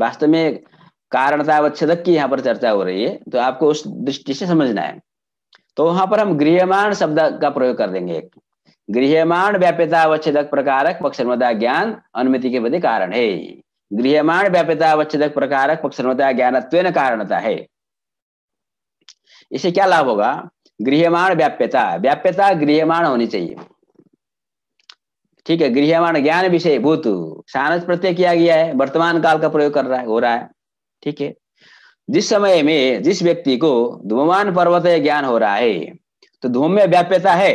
A: वास्तव में कारणता अवच्छेदक की यहाँ पर चर्चा हो रही है तो आपको उस दृष्टि से समझना है तो वहां पर हम गृहमाण शब्द का प्रयोग कर देंगे एक गृहमाण व्याप्यता अवच्छेदक प्रकारक पक्षमता ज्ञान अनुमति के प्रति कारण है गृहमाण व्याप्यता अवच्छेदक प्रकारक पक्षमता ज्ञानत्व कारणता है इससे क्या लाभ होगा गृहमाण व्याप्यता व्याप्यता गृहमाण होनी चाहिए ठीक है गृहमाण ज्ञान विषय भूत सानस प्रत्यय किया गया है वर्तमान काल का प्रयोग कर रहा है हो रहा है ठीक है जिस समय में जिस व्यक्ति को धूमान पर्वत ज्ञान हो रहा है तो धूम में व्याप्यता है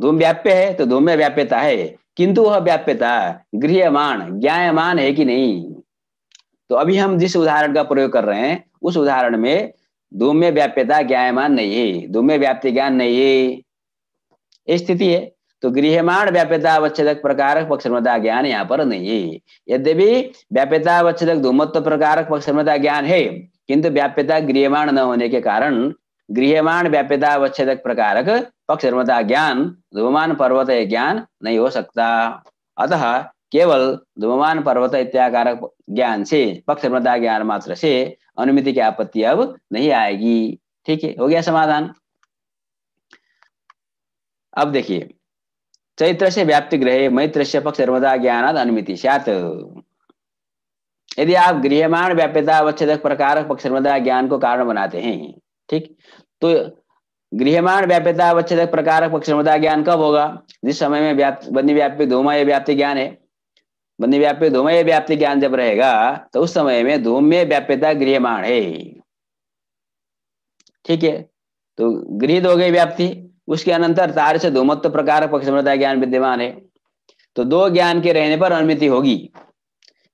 A: धूम व्याप्य है तो धूम में व्याप्यता है किंतु वह व्याप्यता गृहमान ज्ञायमान है कि नहीं तो अभी हम जिस उदाहरण का प्रयोग कर रहे हैं उस उदाहरण में धूम्य व्याप्यता ज्ञायमान नहीं है धूम्य व्याप्ति ज्ञान नहीं है ये स्थिति है तो गृहमाण अवच्छेदक प्रकार पक्षमता ज्ञान यहाँ पर नहीं है यद्यपि अवच्छेदक धूमत्व प्रकार पक्षमता ज्ञान है किंतु व्याप्यता गृहमाण न होने के कारण गृहमाण अवच्छेदक प्रकार पक्षमता ज्ञान धूमान पर्वत ज्ञान नहीं हो सकता अतः केवल धूमवान पर्वत इत्याकारक ज्ञान से पक्षप्रदा ज्ञान मात्र से अनुमिति की आपत्ति अब नहीं आएगी ठीक है हो गया समाधान अब देखिए चैत्र से व्याप्ति ग्रह मैत्र से पक्ष सर्वदा ज्ञान अनुमिति सात यदि आप गृहमाण व्याप्यता अवच्छेद प्रकार पक्ष सर्वदा ज्ञान को कारण बनाते हैं ठीक तो गृहमाण व्याप्यता अवच्छेद प्रकार पक्ष सर्वदा ज्ञान कब होगा जिस समय में व्याप्त बन्य व्याप्य धूमा व्याप्ति ज्ञान है बंदी व्याप्य धूम व्याप्ति ज्ञान जब रहेगा तो उस समय में में व्याप्यता गृहमाण है ठीक है तो गृहित हो गई व्याप्ति उसके अनंतर तार से धूमत्व प्रकार पक्ष ज्ञान विद्यमान है तो दो ज्ञान के रहने पर अनुमिति होगी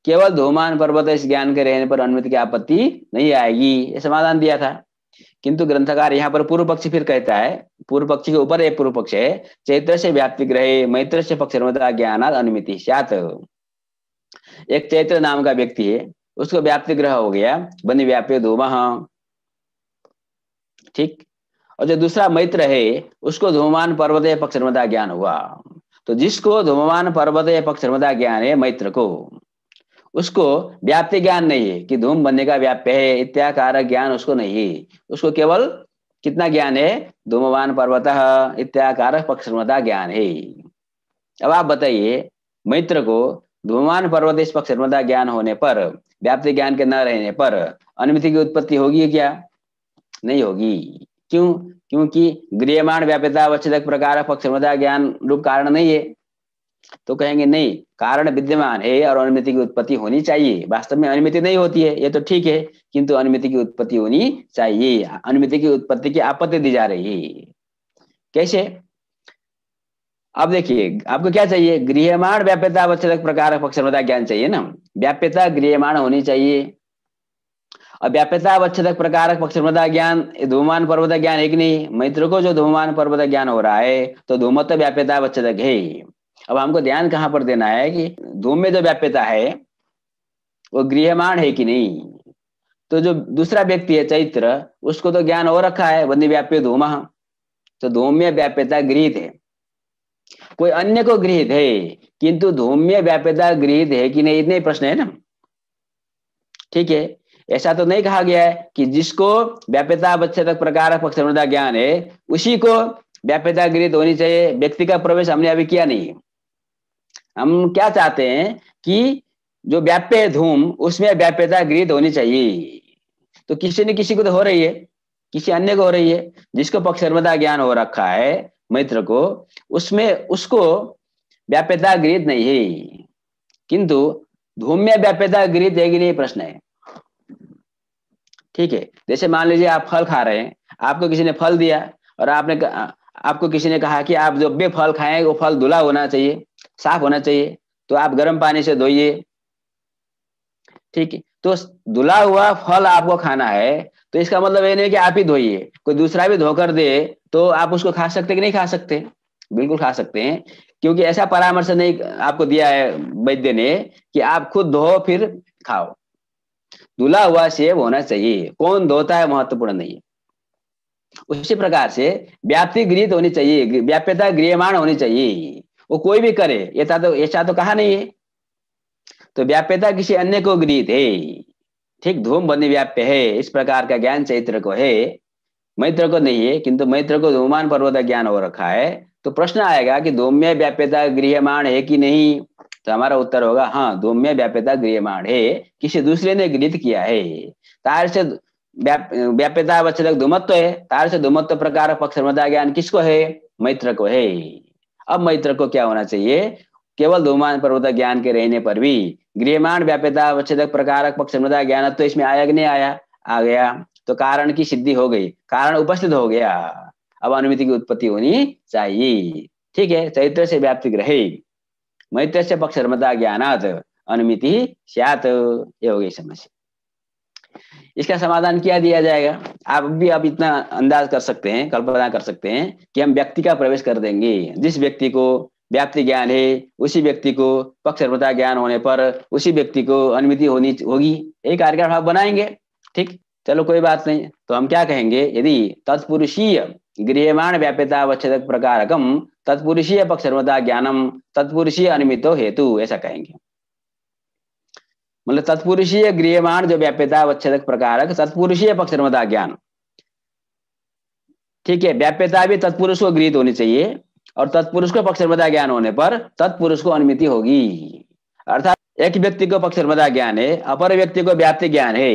A: केवल धूमान पर्वत इस ज्ञान के रहने पर अनुमिति की आपत्ति नहीं आएगी ये समाधान दिया था किंतु ग्रंथकार यहाँ पर पूर्व पक्ष फिर कहता है पूर्व पक्ष के ऊपर एक पूर्व पक्ष है चैत्र से व्याप्ति ग्रह मैत्र से पक्ष ज्ञान अनुमिति सात एक चैत्र नाम का व्यक्ति है उसको व्याप्ति ग्रह हो गया बन व्याप्य धूम ठीक और जो दूसरा मित्र है उसको धूमान पर्वत पक्ष नर्मदा ज्ञान हुआ तो जिसको धूमवान पर्वत पक्ष नर्मदा ज्ञान है मित्र को उसको व्याप्ति ज्ञान नहीं है कि धूम बनने का व्याप्य है इत्याकार ज्ञान उसको नहीं है उसको केवल कितना ज्ञान है धूमवान पर्वत इत्याकार पक्षमता ज्ञान है अब आप बताइए मित्र को धूमान पर्वत इस पक्ष सर्वदा ज्ञान होने पर व्याप्ति ज्ञान के न रहने पर अनुमिति की उत्पत्ति होगी क्या नहीं होगी क्यों क्योंकि गृहमाण व्याप्यता अवच्छेदक प्रकार पक्ष सर्वदा ज्ञान रूप कारण नहीं है तो कहेंगे नहीं कारण विद्यमान है और अनुमिति की उत्पत्ति होनी चाहिए वास्तव में अनुमिति नहीं होती है ये तो ठीक है किंतु अनुमिति की उत्पत्ति होनी चाहिए अनुमिति की उत्पत्ति की आपत्ति दी जा रही है कैसे अब देखिए आपको क्या चाहिए गृहमाण व्याप्यता अवच्छेद प्रकार पक्ष ज्ञान चाहिए ना व्याप्यता गृहमाण होनी चाहिए अब व्याप्यता अवच्छेद प्रकार पक्ष ज्ञान धूमान पर्वत ज्ञान है कि नहीं मित्र को जो धूमान पर्वत ज्ञान हो रहा है तो धूमत तो व्याप्यता अवच्छेद है अब हमको ध्यान कहाँ पर देना है कि धूम में जो व्याप्यता है वो गृहमाण है कि नहीं तो जो दूसरा व्यक्ति है चैत्र उसको तो ज्ञान हो रखा है वन्य व्याप्य धूम तो धूम में व्याप्यता गृहित है कोई अन्य को गृहित है किंतु धूम्य व्याप्यता गृहित है कि नहीं इतने प्रश्न है ना ठीक है ऐसा तो नहीं कहा गया है कि जिसको व्याप्यता तक प्रकार पक्ष ज्ञान है उसी को व्याप्यता गृहित होनी चाहिए व्यक्ति का प्रवेश हमने अभी किया नहीं हम क्या चाहते हैं कि जो व्याप्य धूम उसमें व्याप्यता गृहित होनी चाहिए तो किसी न किसी को तो हो रही है किसी अन्य को हो रही है जिसको पक्षर्मदा ज्ञान हो रखा है मित्र को उसमें उसको व्याप्यता गृहित नहीं है किंतु धूम्य व्याप्यता गृहित है कि नहीं प्रश्न है ठीक है जैसे मान लीजिए आप फल खा रहे हैं आपको किसी ने फल दिया और आपने आपको किसी ने कहा कि आप जब भी फल खाएं वो फल धुला होना चाहिए साफ होना चाहिए तो आप गर्म पानी से धोइए ठीक है तो धुला हुआ फल आपको खाना है तो इसका मतलब ये नहीं कि आप ही धोइए कोई दूसरा भी धोकर दे तो आप उसको खा सकते कि नहीं खा सकते बिल्कुल खा सकते हैं क्योंकि ऐसा परामर्श नहीं आपको दिया है वैद्य ने कि आप खुद धो फिर खाओ धुला हुआ सेब होना चाहिए कौन धोता है महत्वपूर्ण नहीं है उसी प्रकार से व्याप्ति गृहित होनी चाहिए व्याप्यता गृहमाण होनी चाहिए वो कोई भी करे ऐसा तो ऐसा तो कहा नहीं है तो व्याप्यता किसी अन्य को गृहित है ठीक धूम बंदी व्याप्य है इस प्रकार का ज्ञान चैत्र को है मैत्र को नहीं है किंतु मैत्र को धूमान पर्वत ज्ञान हो रखा है तो प्रश्न आएगा कि धूम्य व्याप्यता गृहमाण है कि नहीं तो हमारा उत्तर होगा हाँ धूम्य व्याप्यता गृहमाण है किसी दूसरे ने गृहित किया है तार से व्याप्यता वचनक धूमत्व है तार से धूमत्व प्रकार पक्षमता ज्ञान किसको है मैत्र को है अब मैत्र को क्या होना चाहिए केवल धूमान पर्वत ज्ञान के रहने पर भी गृहमाण व्याप्यता अवच्छेदक प्रकार पक्षमता ज्ञान तो इसमें आया कि नहीं आया आ गया तो कारण की सिद्धि हो गई कारण उपस्थित हो गया अब अनुमिति की उत्पत्ति होनी चाहिए ठीक है चैत्र से व्याप्ति ग्रहे मैत्र से पक्षर्मता ज्ञानात अनुमिति सियात ये हो गई समस्या इसका समाधान क्या दिया जाएगा आप भी आप इतना अंदाज कर सकते हैं कल्पना कर सकते हैं कि हम व्यक्ति का प्रवेश कर देंगे जिस व्यक्ति को व्याप्ति ज्ञान है उसी व्यक्ति को पक्षर्मता ज्ञान होने पर उसी व्यक्ति को अनुमिति होनी होगी एक कार्यक्रम आप बनाएंगे ठीक चलो कोई बात नहीं तो हम क्या कहेंगे यदि तत्पुरुषीय गृहमाण अवच्छेद प्रकारकम तत्पुरुषीय पक्ष सर्वदा ज्ञानम तत्पुरुषीय अनिमितो हेतु ऐसा कहेंगे मतलब तत्पुरुषीय गृहमाण जो अवच्छेद प्रकारक तत्पुरुषीय पक्ष सर्वदा ज्ञान ठीक है व्याप्यता भी तत्पुरुष को गृहित होनी चाहिए और तत्पुरुष को पक्षर्मदा ज्ञान होने पर तत्पुरुष को अनुमिति होगी अर्थात एक व्यक्ति को पक्षर्मदा ज्ञान है अपर व्यक्ति को व्याप्ति ज्ञान है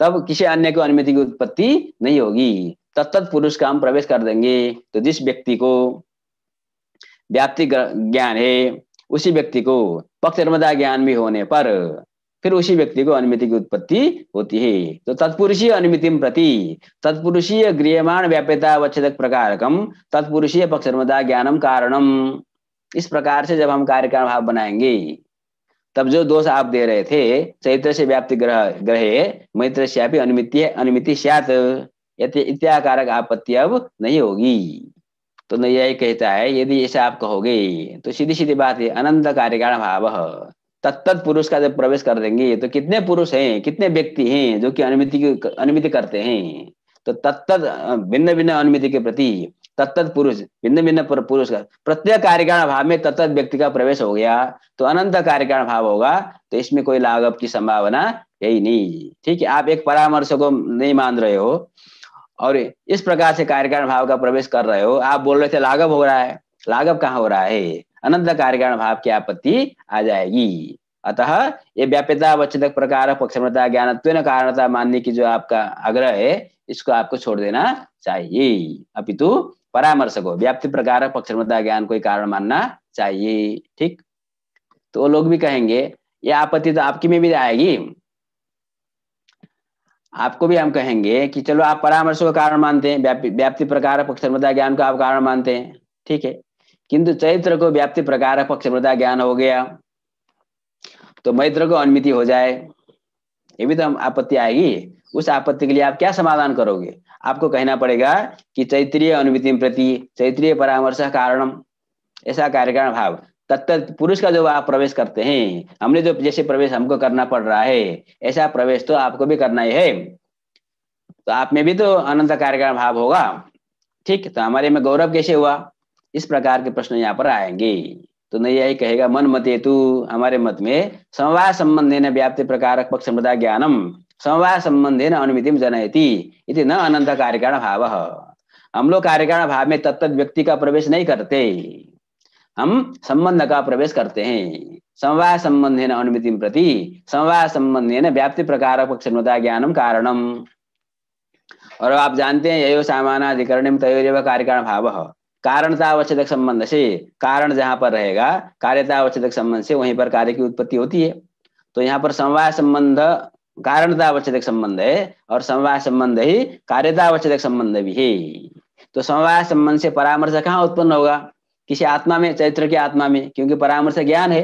A: तब किसी अन्य को अनुमति की उत्पत्ति नहीं होगी तत्त पुरुष का हम प्रवेश कर देंगे तो जिस व्यक्ति को व्याप्ति ज्ञान है उसी व्यक्ति को नर्मदा ज्ञान भी होने पर फिर उसी व्यक्ति को अनुमिति की उत्पत्ति होती है तो तत्पुरुषीय अनुमिति प्रति तत्पुरुषीय गृहमाण व्याप्यता प्रकार प्रकारकम तत्पुरुषीय नर्मदा ज्ञानम कारणम इस प्रकार से जब हम कार्यकार भाव बनाएंगे तब जो दोष आप दे रहे थे चैत्र से व्याप्ति ग्रह ग्रहे मैत्र श्यापी अनुमिति अनुमिति श्यात इत्याकारक आपत्ति अब नहीं होगी तो नैयायी कहता है यदि ऐसा आप कहोगे तो सीधी सीधी बात है अनंत कार्यकारण भाव तत्त पुरुष का जब प्रवेश कर देंगे तो कितने पुरुष हैं कितने व्यक्ति हैं जो कि अनुमिति की अनुमिति करते हैं तो तत्त भिन्न भिन्न अनुमिति के प्रति तत्त पुरुष भिन्न भिन्न पुरुष का प्रत्येक कार्यकारण भाव में तत्त व्यक्ति का प्रवेश हो गया तो अनंत कार्यकारण भाव होगा तो इसमें कोई लाघव की संभावना है ही नहीं ठीक है आप एक परामर्श को नहीं मान रहे हो और इस प्रकार से कार्यकारण भाव का प्रवेश कर रहे हो आप बोल रहे थे लाघव हो रहा है लाघव कहाँ हो रहा है अनंत कार्यकारण भाव की आपत्ति आ जाएगी अतः ये व्याप्यता अवचेतक प्रकार पक्षमता ज्ञानत्व कारणता मानने की जो आपका आग्रह है इसको आपको छोड़ देना चाहिए अपितु परामर्श को व्याप्ति प्रकार पक्षमता ज्ञान को कारण मानना चाहिए ठीक तो वो लोग भी कहेंगे ये आपत्ति तो आपकी में भी आएगी आपको भी हम कहेंगे कि चलो आप परामर्श को कारण मानते हैं व्याप्ति व्याप्ति प्रकार पक्षमता ज्ञान को आप कारण मानते हैं ठीक है किंतु चैत्र को व्याप्ति प्रकार पक्षमता ज्ञान हो गया तो मैत्र को अनुमिति हो जाए ये भी तो हम आपत्ति आएगी उस आपत्ति के लिए आप क्या समाधान करोगे आपको कहना पड़ेगा कि चैत्रीय अनुभूति प्रति चैत्रीय परामर्श कारण ऐसा कार्यकारण भाव तत्त पुरुष का जो आप प्रवेश करते हैं हमने जो जैसे प्रवेश हमको करना पड़ रहा है ऐसा प्रवेश तो आपको भी करना ही है तो आप में भी तो अनंत कार्यकारण भाव होगा ठीक तो हमारे में गौरव कैसे हुआ इस प्रकार के प्रश्न यहाँ पर आएंगे तो नहीं यही कहेगा मन मत हेतु हमारे मत में समवाय संबंधी व्याप्ति प्रकार पक्ष मृदा ज्ञानम समवाय अनुमितिम जनयति इति न अनंत कार्यकारण भाव हम लोग कार्यकारण भाव में तत्त व्यक्ति का प्रवेश नहीं करते हम संबंध का प्रवेश करते हैं समवाय संबंध है अनुमिति प्रति समवाय संबंध है व्याप्ति प्रकार क्षमता ज्ञानम कारणम और आप जानते हैं ययो सामानाधिकरण तयोरव कार्यकारण भाव कारणता आवश्यक संबंध से कारण जहां पर रहेगा कार्यता आवश्यक संबंध से वहीं पर कार्य की उत्पत्ति होती है तो यहाँ पर समवाय संबंध कारणतावचेतक संबंध है और समवाय संबंध ही कार्यतावचेतक संबंध भी है तो समवाय संबंध से परामर्श कहाँ उत्पन्न होगा किसी आत्मा में चैत्र की आत्मा में क्योंकि परामर्श ज्ञान है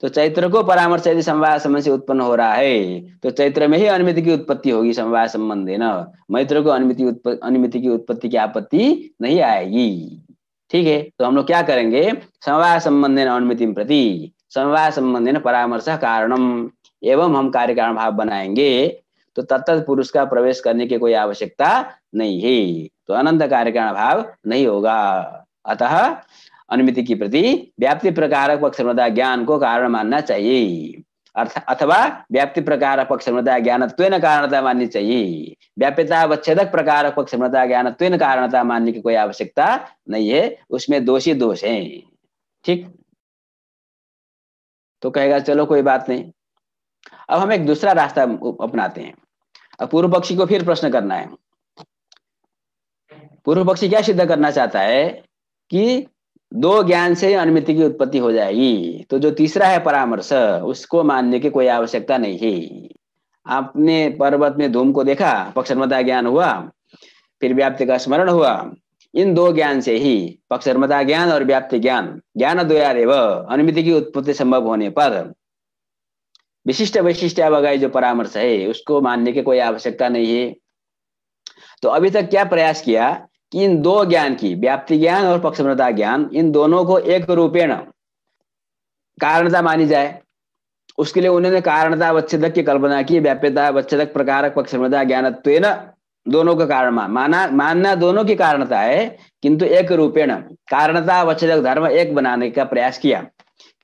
A: तो चैत्र को परामर्श यदि समवाय संबंध से उत्पन्न हो रहा है तो चैत्र में ही अनुमिति की उत्पत्ति होगी समवाय संबंध है ना मैत्र को अनुमिति अनुमिति की उत्पत्ति की आपत्ति नहीं आएगी ठीक है तो हम लोग क्या करेंगे समवाय संबंधेन अनुमिति प्रति समवाय संबंधेन परामर्श कारणम एवं हम कार्य कारण भाव बनाएंगे तो तत्त पुरुष का प्रवेश करने की कोई आवश्यकता नहीं है तो अनंत कार्य कारण भाव नहीं होगा अतः अनुमिति की प्रति व्याप्ति प्रकार पक्ष ज्ञान को कारण मानना चाहिए अथवा व्याप्ति प्रकार ज्ञान ज्ञानत्व कारणता माननी चाहिए व्याप्यता अवच्छेदक प्रकार ज्ञान ज्ञानत्व कारणता मानने की कोई आवश्यकता नहीं है उसमें दोषी दोष है ठीक तो कहेगा चलो कोई बात नहीं अब हम एक दूसरा रास्ता अपनाते हैं अब पूर्व पक्षी को फिर प्रश्न करना है पूर्व पक्षी क्या सिद्ध करना चाहता है कि दो ज्ञान से अनुमिति की उत्पत्ति हो जाएगी तो जो तीसरा है परामर्श उसको मानने की कोई आवश्यकता नहीं है आपने पर्वत में धूम को देखा पक्षर्मता ज्ञान हुआ फिर व्याप्ति का स्मरण हुआ इन दो ज्ञान से ही पक्षरमता ज्ञान और व्याप्ति ज्ञान ज्ञान द्वयार अनुमिति की उत्पत्ति संभव होने पर विशिष्ट वैशिष्टावगाई जो परामर्श है उसको मानने की कोई आवश्यकता नहीं है तो अभी तक क्या प्रयास किया कि इन दो ज्ञान की व्याप्ति ज्ञान और पक्षमता ज्ञान इन दोनों को एक रूपेण कारणता मानी जाए उसके लिए उन्होंने कारणता अवच्छेदक की कल्पना की व्याप्यता अवच्छेदक प्रकार पक्षमता ज्ञानत्व दोनों का कारण माना मानना दोनों की कारणता है किंतु एक रूपेण कारणता अवच्छेदक धर्म एक बनाने का प्रयास किया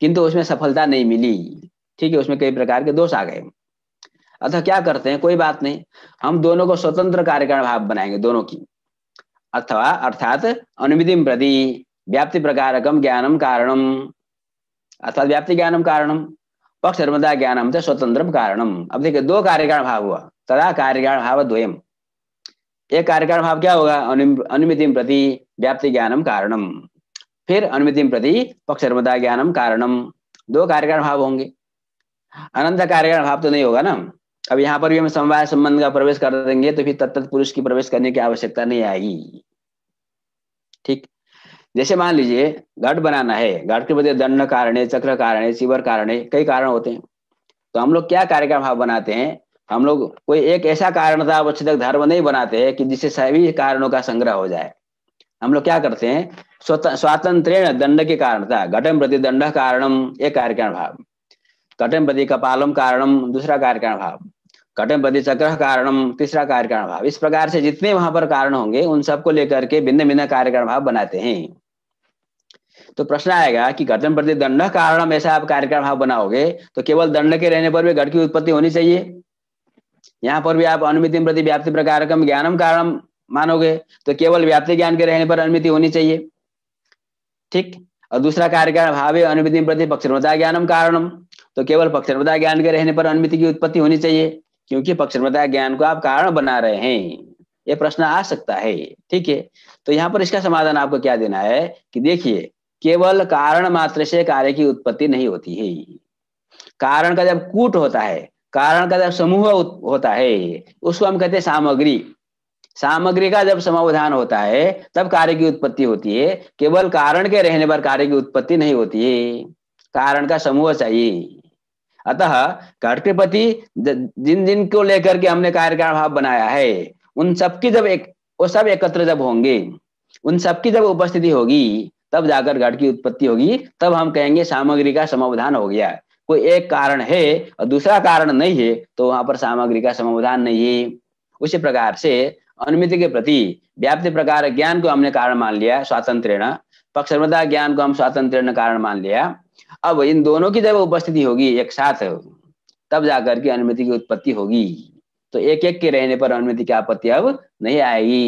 A: किंतु उसमें सफलता नहीं मिली ठीक है उसमें कई प्रकार के दोष आ गए अतः क्या करते हैं कोई बात नहीं हम दोनों को स्वतंत्र कार्यकरण भाव बनाएंगे दोनों की अथवा अर्थात अनुमिति प्रति व्याप्ति प्रकारकम ज्ञानम कारणम अर्थात व्याप्ति ज्ञानम कारणम पक्ष सर्वदा ज्ञानम थे स्वतंत्र कारणम अब देखिये दो कार्यकरण भाव हुआ तथा कार्यकरण भाव द्वयम एक कार्यकरण भाव क्या होगा अनुमिति प्रति व्याप्ति ज्ञानम कारणम फिर अनुमिति प्रति पक्ष सर्वदा ज्ञानम कारणम दो कार्यकरण भाव होंगे अनंत कार्य का अभाव तो नहीं होगा ना अब यहाँ पर भी हम समवाय संबंध का प्रवेश कर देंगे तो फिर तत्त पुरुष की प्रवेश करने की आवश्यकता नहीं आएगी ठीक जैसे मान लीजिए घट बनाना है घट के बदले दंड कारण चक्र कारण शिवर कारण कई कारण होते हैं तो हम लोग क्या कार्य का भाव बनाते हैं हम लोग कोई एक ऐसा था अवच्छेदक धर्म नहीं बनाते हैं कि जिससे सभी कारणों का संग्रह हो जाए हम लोग क्या करते हैं स्वतंत्र दंड के कारण था घटम प्रति दंड कारणम एक कार्य का भाव घटन प्रति कपालम कारणम दूसरा कारण भाव घटन चक्र कारणम तीसरा कारण भाव इस प्रकार से जितने वहां पर कारण होंगे उन सबको लेकर के भिन्न भिन्न कारण भाव बनाते हैं तो प्रश्न आएगा कि घटन प्रति दंड कारण ऐसा आप कार्यक्रम भाव बनाओगे तो केवल दंड के रहने पर भी घट की उत्पत्ति होनी चाहिए यहाँ पर भी आप अनुमिति प्रति व्याप्ति प्रकार ज्ञानम कारण मानोगे तो केवल व्याप्ति ज्ञान के रहने पर अनुमिति होनी चाहिए ठीक और दूसरा कार्यकारण भाव अनुमिति प्रति पक्षता ज्ञानम कारणम तो केवल पक्षधर्मता ज्ञान के रहने पर अनुमिति की उत्पत्ति होनी चाहिए क्योंकि पक्षधर्मता ज्ञान को आप कारण बना रहे हैं ये प्रश्न आ सकता है ठीक है तो यहाँ पर इसका समाधान आपको क्या देना है कि देखिए केवल कारण मात्र से कार्य की उत्पत्ति नहीं होती है कारण का जब कूट होता है कारण का जब समूह होता है उसको हम कहते हैं सामग्री सामग्री का जब समावधान होता है तब कार्य की उत्पत्ति होती है केवल कारण के रहने पर कार्य की उत्पत्ति नहीं होती है कारण का समूह चाहिए अतः कर्तपति जिन जिन को लेकर के हमने कार्यकार भाव बनाया है उन सबकी जब एक वो सब एकत्र जब होंगे उन सबकी जब उपस्थिति होगी तब जाकर घट की उत्पत्ति होगी तब हम कहेंगे सामग्री का समावधान हो गया कोई एक कारण है और दूसरा कारण नहीं है तो वहां पर सामग्री का समावधान नहीं है उसी प्रकार से अनुमिति के प्रति व्याप्ति प्रकार ज्ञान को हमने कारण मान लिया स्वातंत्र पक्षर्मदा ज्ञान को हम स्वातंत्र कारण मान लिया अब इन दोनों की जब उपस्थिति होगी एक साथ तब जाकर के अनुमति की उत्पत्ति होगी तो एक एक के रहने पर अनुमति की आपत्ति अब नहीं आएगी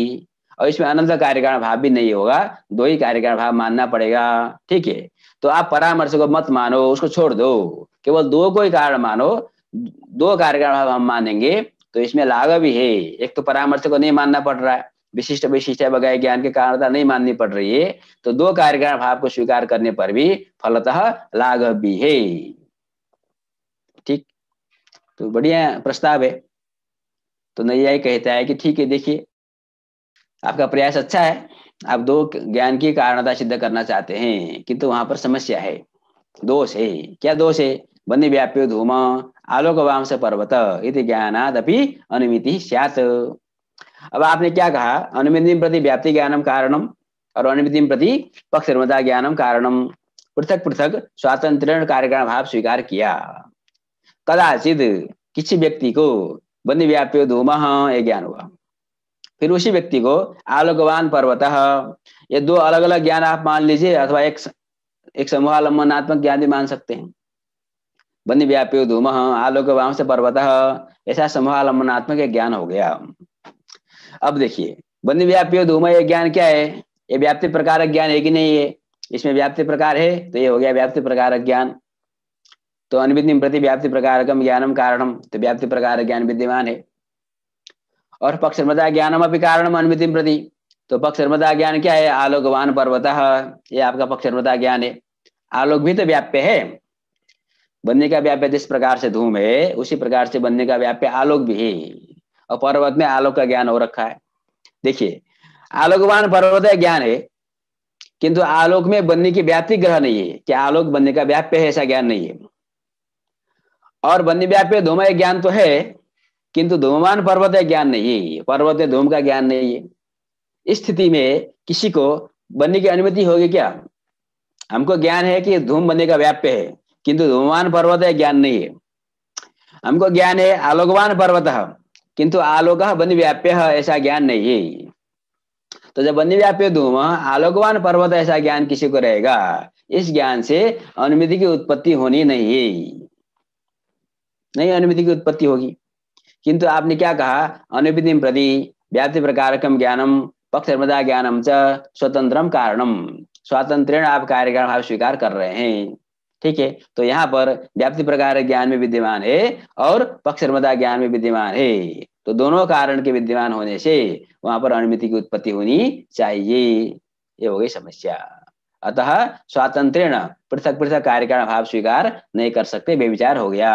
A: और इसमें अनंत कार्यकारण भाव भी नहीं होगा दो ही कार्यकारण भाव मानना पड़ेगा ठीक है तो आप परामर्श को मत मानो उसको छोड़ दो केवल दो को ही कारण मानो दो कार्यकारण भाव हम मानेंगे तो इसमें लाभ भी है एक तो परामर्श को नहीं मानना पड़ रहा है विशिष्ट विशिष्ट बगैर ज्ञान के कारणता तो नहीं माननी पड़ रही है तो दो कारण भाव को स्वीकार करने पर भी फलतः लाघव भी है ठीक तो बढ़िया प्रस्ताव है तो नैया कहता है कि ठीक है देखिए आपका प्रयास अच्छा है आप दो ज्ञान की कारणता सिद्ध करना चाहते हैं किंतु वहां पर समस्या है दोष है क्या दोष है वन्य व्याप्य धूम आलोक वाम से पर्वत इति ज्ञानादपि अनुमिति सैत अब आपने क्या कहा अनुमिति प्रति व्याप्ति ज्ञानम कारणम और अनुमिति प्रति निर्मता ज्ञानम कारणम पृथक पृथक स्वातंत्र कार्यक्रम भाव स्वीकार किया कदाचित किसी व्यक्ति को बंदी व्याप्य धूम ये ज्ञान हुआ फिर उसी व्यक्ति को आलोकवान पर्वत ये दो अलग अलग ज्ञान आप मान लीजिए अथवा एक एक समूहालंबनात्मक ज्ञान भी मान सकते हैं बंदी व्याप्य धूम आलोकवान से पर्वत ऐसा समूहालंबनात्मक ज्ञान हो गया अब देखिए बंद व्याप्य धूम ज्ञान क्या है ये व्याप्ति प्रकार ज्ञान है कि नहीं है इसमें व्याप्ति प्रकार है तो ये हो गया व्याप्ति प्रकार ज्ञान तो अनविद्यम प्रति व्याप्ति प्रकारकम ज्ञानम कारणम तो व्याप्ति प्रकार ज्ञान विद्यमान है और मदा ज्ञानम अपनी कारणम अनविद्यम प्रति तो पक्षमता ज्ञान क्या है आलोकवान पर्वत ये आपका पक्षमता ज्ञान है आलोक भी तो व्याप्य है बनने का व्याप्य जिस प्रकार से धूम है उसी प्रकार से बनने का व्याप्य आलोक भी है और पर्वत में आलोक का ज्ञान हो रखा है देखिए आलोकवान पर्वत है ज्ञान है किंतु आलोक में बनने की व्याप्ति ग्रह नहीं है कि आलोक बनने का व्याप्य है ऐसा ज्ञान नहीं है और बनने व्याप्य धूमय ज्ञान तो है किंतु धूमवान पर्वत है ज्ञान नहीं है पर्वत में धूम का ज्ञान नहीं है इस स्थिति में किसी को बनने की अनुमति होगी क्या हमको ज्ञान है कि धूम बनने का व्याप्य है किंतु धूमवान पर्वत है ज्ञान नहीं है हमको ज्ञान है आलोकवान पर्वत किंतु आलोक व्याप्य ऐसा ज्ञान नहीं है तो जब व्याप्य धूम आलोकवान पर्वत ऐसा ज्ञान किसी को रहेगा इस ज्ञान से अनुमिति की उत्पत्ति होनी नहीं है नहीं अनुमिति की उत्पत्ति होगी किंतु आपने क्या कहा अनुमिति प्रति व्याप्ति प्रकारकम ज्ञानम पक्ष ज्ञानम च स्वतंत्रम कारणम स्वातंत्र आप कार्यक्रम आप स्वीकार कर रहे हैं ठीक है तो यहाँ पर व्याप्ति प्रकार ज्ञान में विद्यमान है और पक्षर्मता ज्ञान में विद्यमान है तो दोनों कारण के विद्यमान होने से वहां पर अनुमिति की उत्पत्ति होनी चाहिए ये हो गई समस्या अतः स्वातंत्र पृथक पृथक कार्य का भाव स्वीकार नहीं कर सकते बेविचार हो गया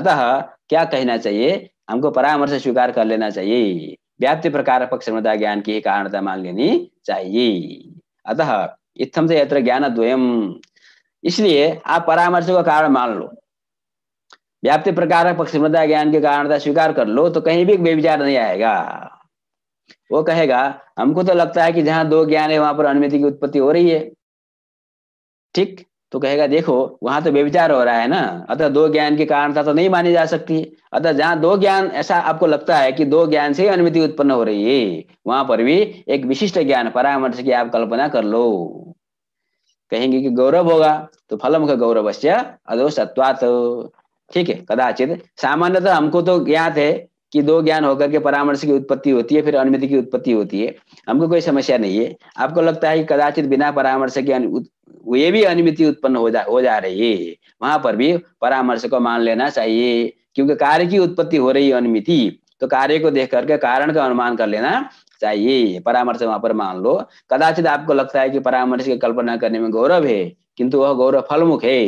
A: अतः क्या कहना चाहिए हमको परामर्श स्वीकार कर लेना चाहिए व्याप्ति प्रकार पक्षमता ज्ञान की कारणता मान लेनी चाहिए अतः इतम से ये ज्ञान द्वयम इसलिए आप परामर्श का कारण मान लो व्याप्ति प्रकार पक्ष ज्ञान की कारणता स्वीकार कर लो तो कहीं भी व्यविचार नहीं आएगा वो कहेगा हमको तो लगता है कि जहां दो ज्ञान है वहां पर अनुमिति की उत्पत्ति हो रही है ठीक तो कहेगा देखो वहां तो व्यविचार हो रहा है ना अतः दो ज्ञान के कारण था तो नहीं मानी जा सकती अतः जहाँ दो ज्ञान ऐसा आपको लगता है कि दो ज्ञान से अनुमिति उत्पन्न हो रही है वहां पर भी एक विशिष्ट ज्ञान परामर्श की आप कल्पना कर लो कहेंगे कि गौरव होगा तो फलम का गौरव अदो सत्वात ठीक है कदाचित सामान्यतः हमको तो ज्ञात है कि दो ज्ञान होकर के परामर्श की उत्पत्ति होती है फिर अनुमिति की उत्पत्ति होती है हमको कोई समस्या नहीं है आपको लगता है कि कदाचित बिना परामर्श के ये भी अनुमिति उत्पन्न हो जा हो जा रही है वहां पर भी परामर्श को मान लेना चाहिए क्योंकि कार्य की उत्पत्ति हो रही है अनुमिति तो कार्य को देख करके कारण का अनुमान कर लेना चाहिए परामर्श वहां पर मान लो कदाचित आपको लगता है कि परामर्श की कल्पना करने में गौरव है किंतु वह गौरव फलमुख है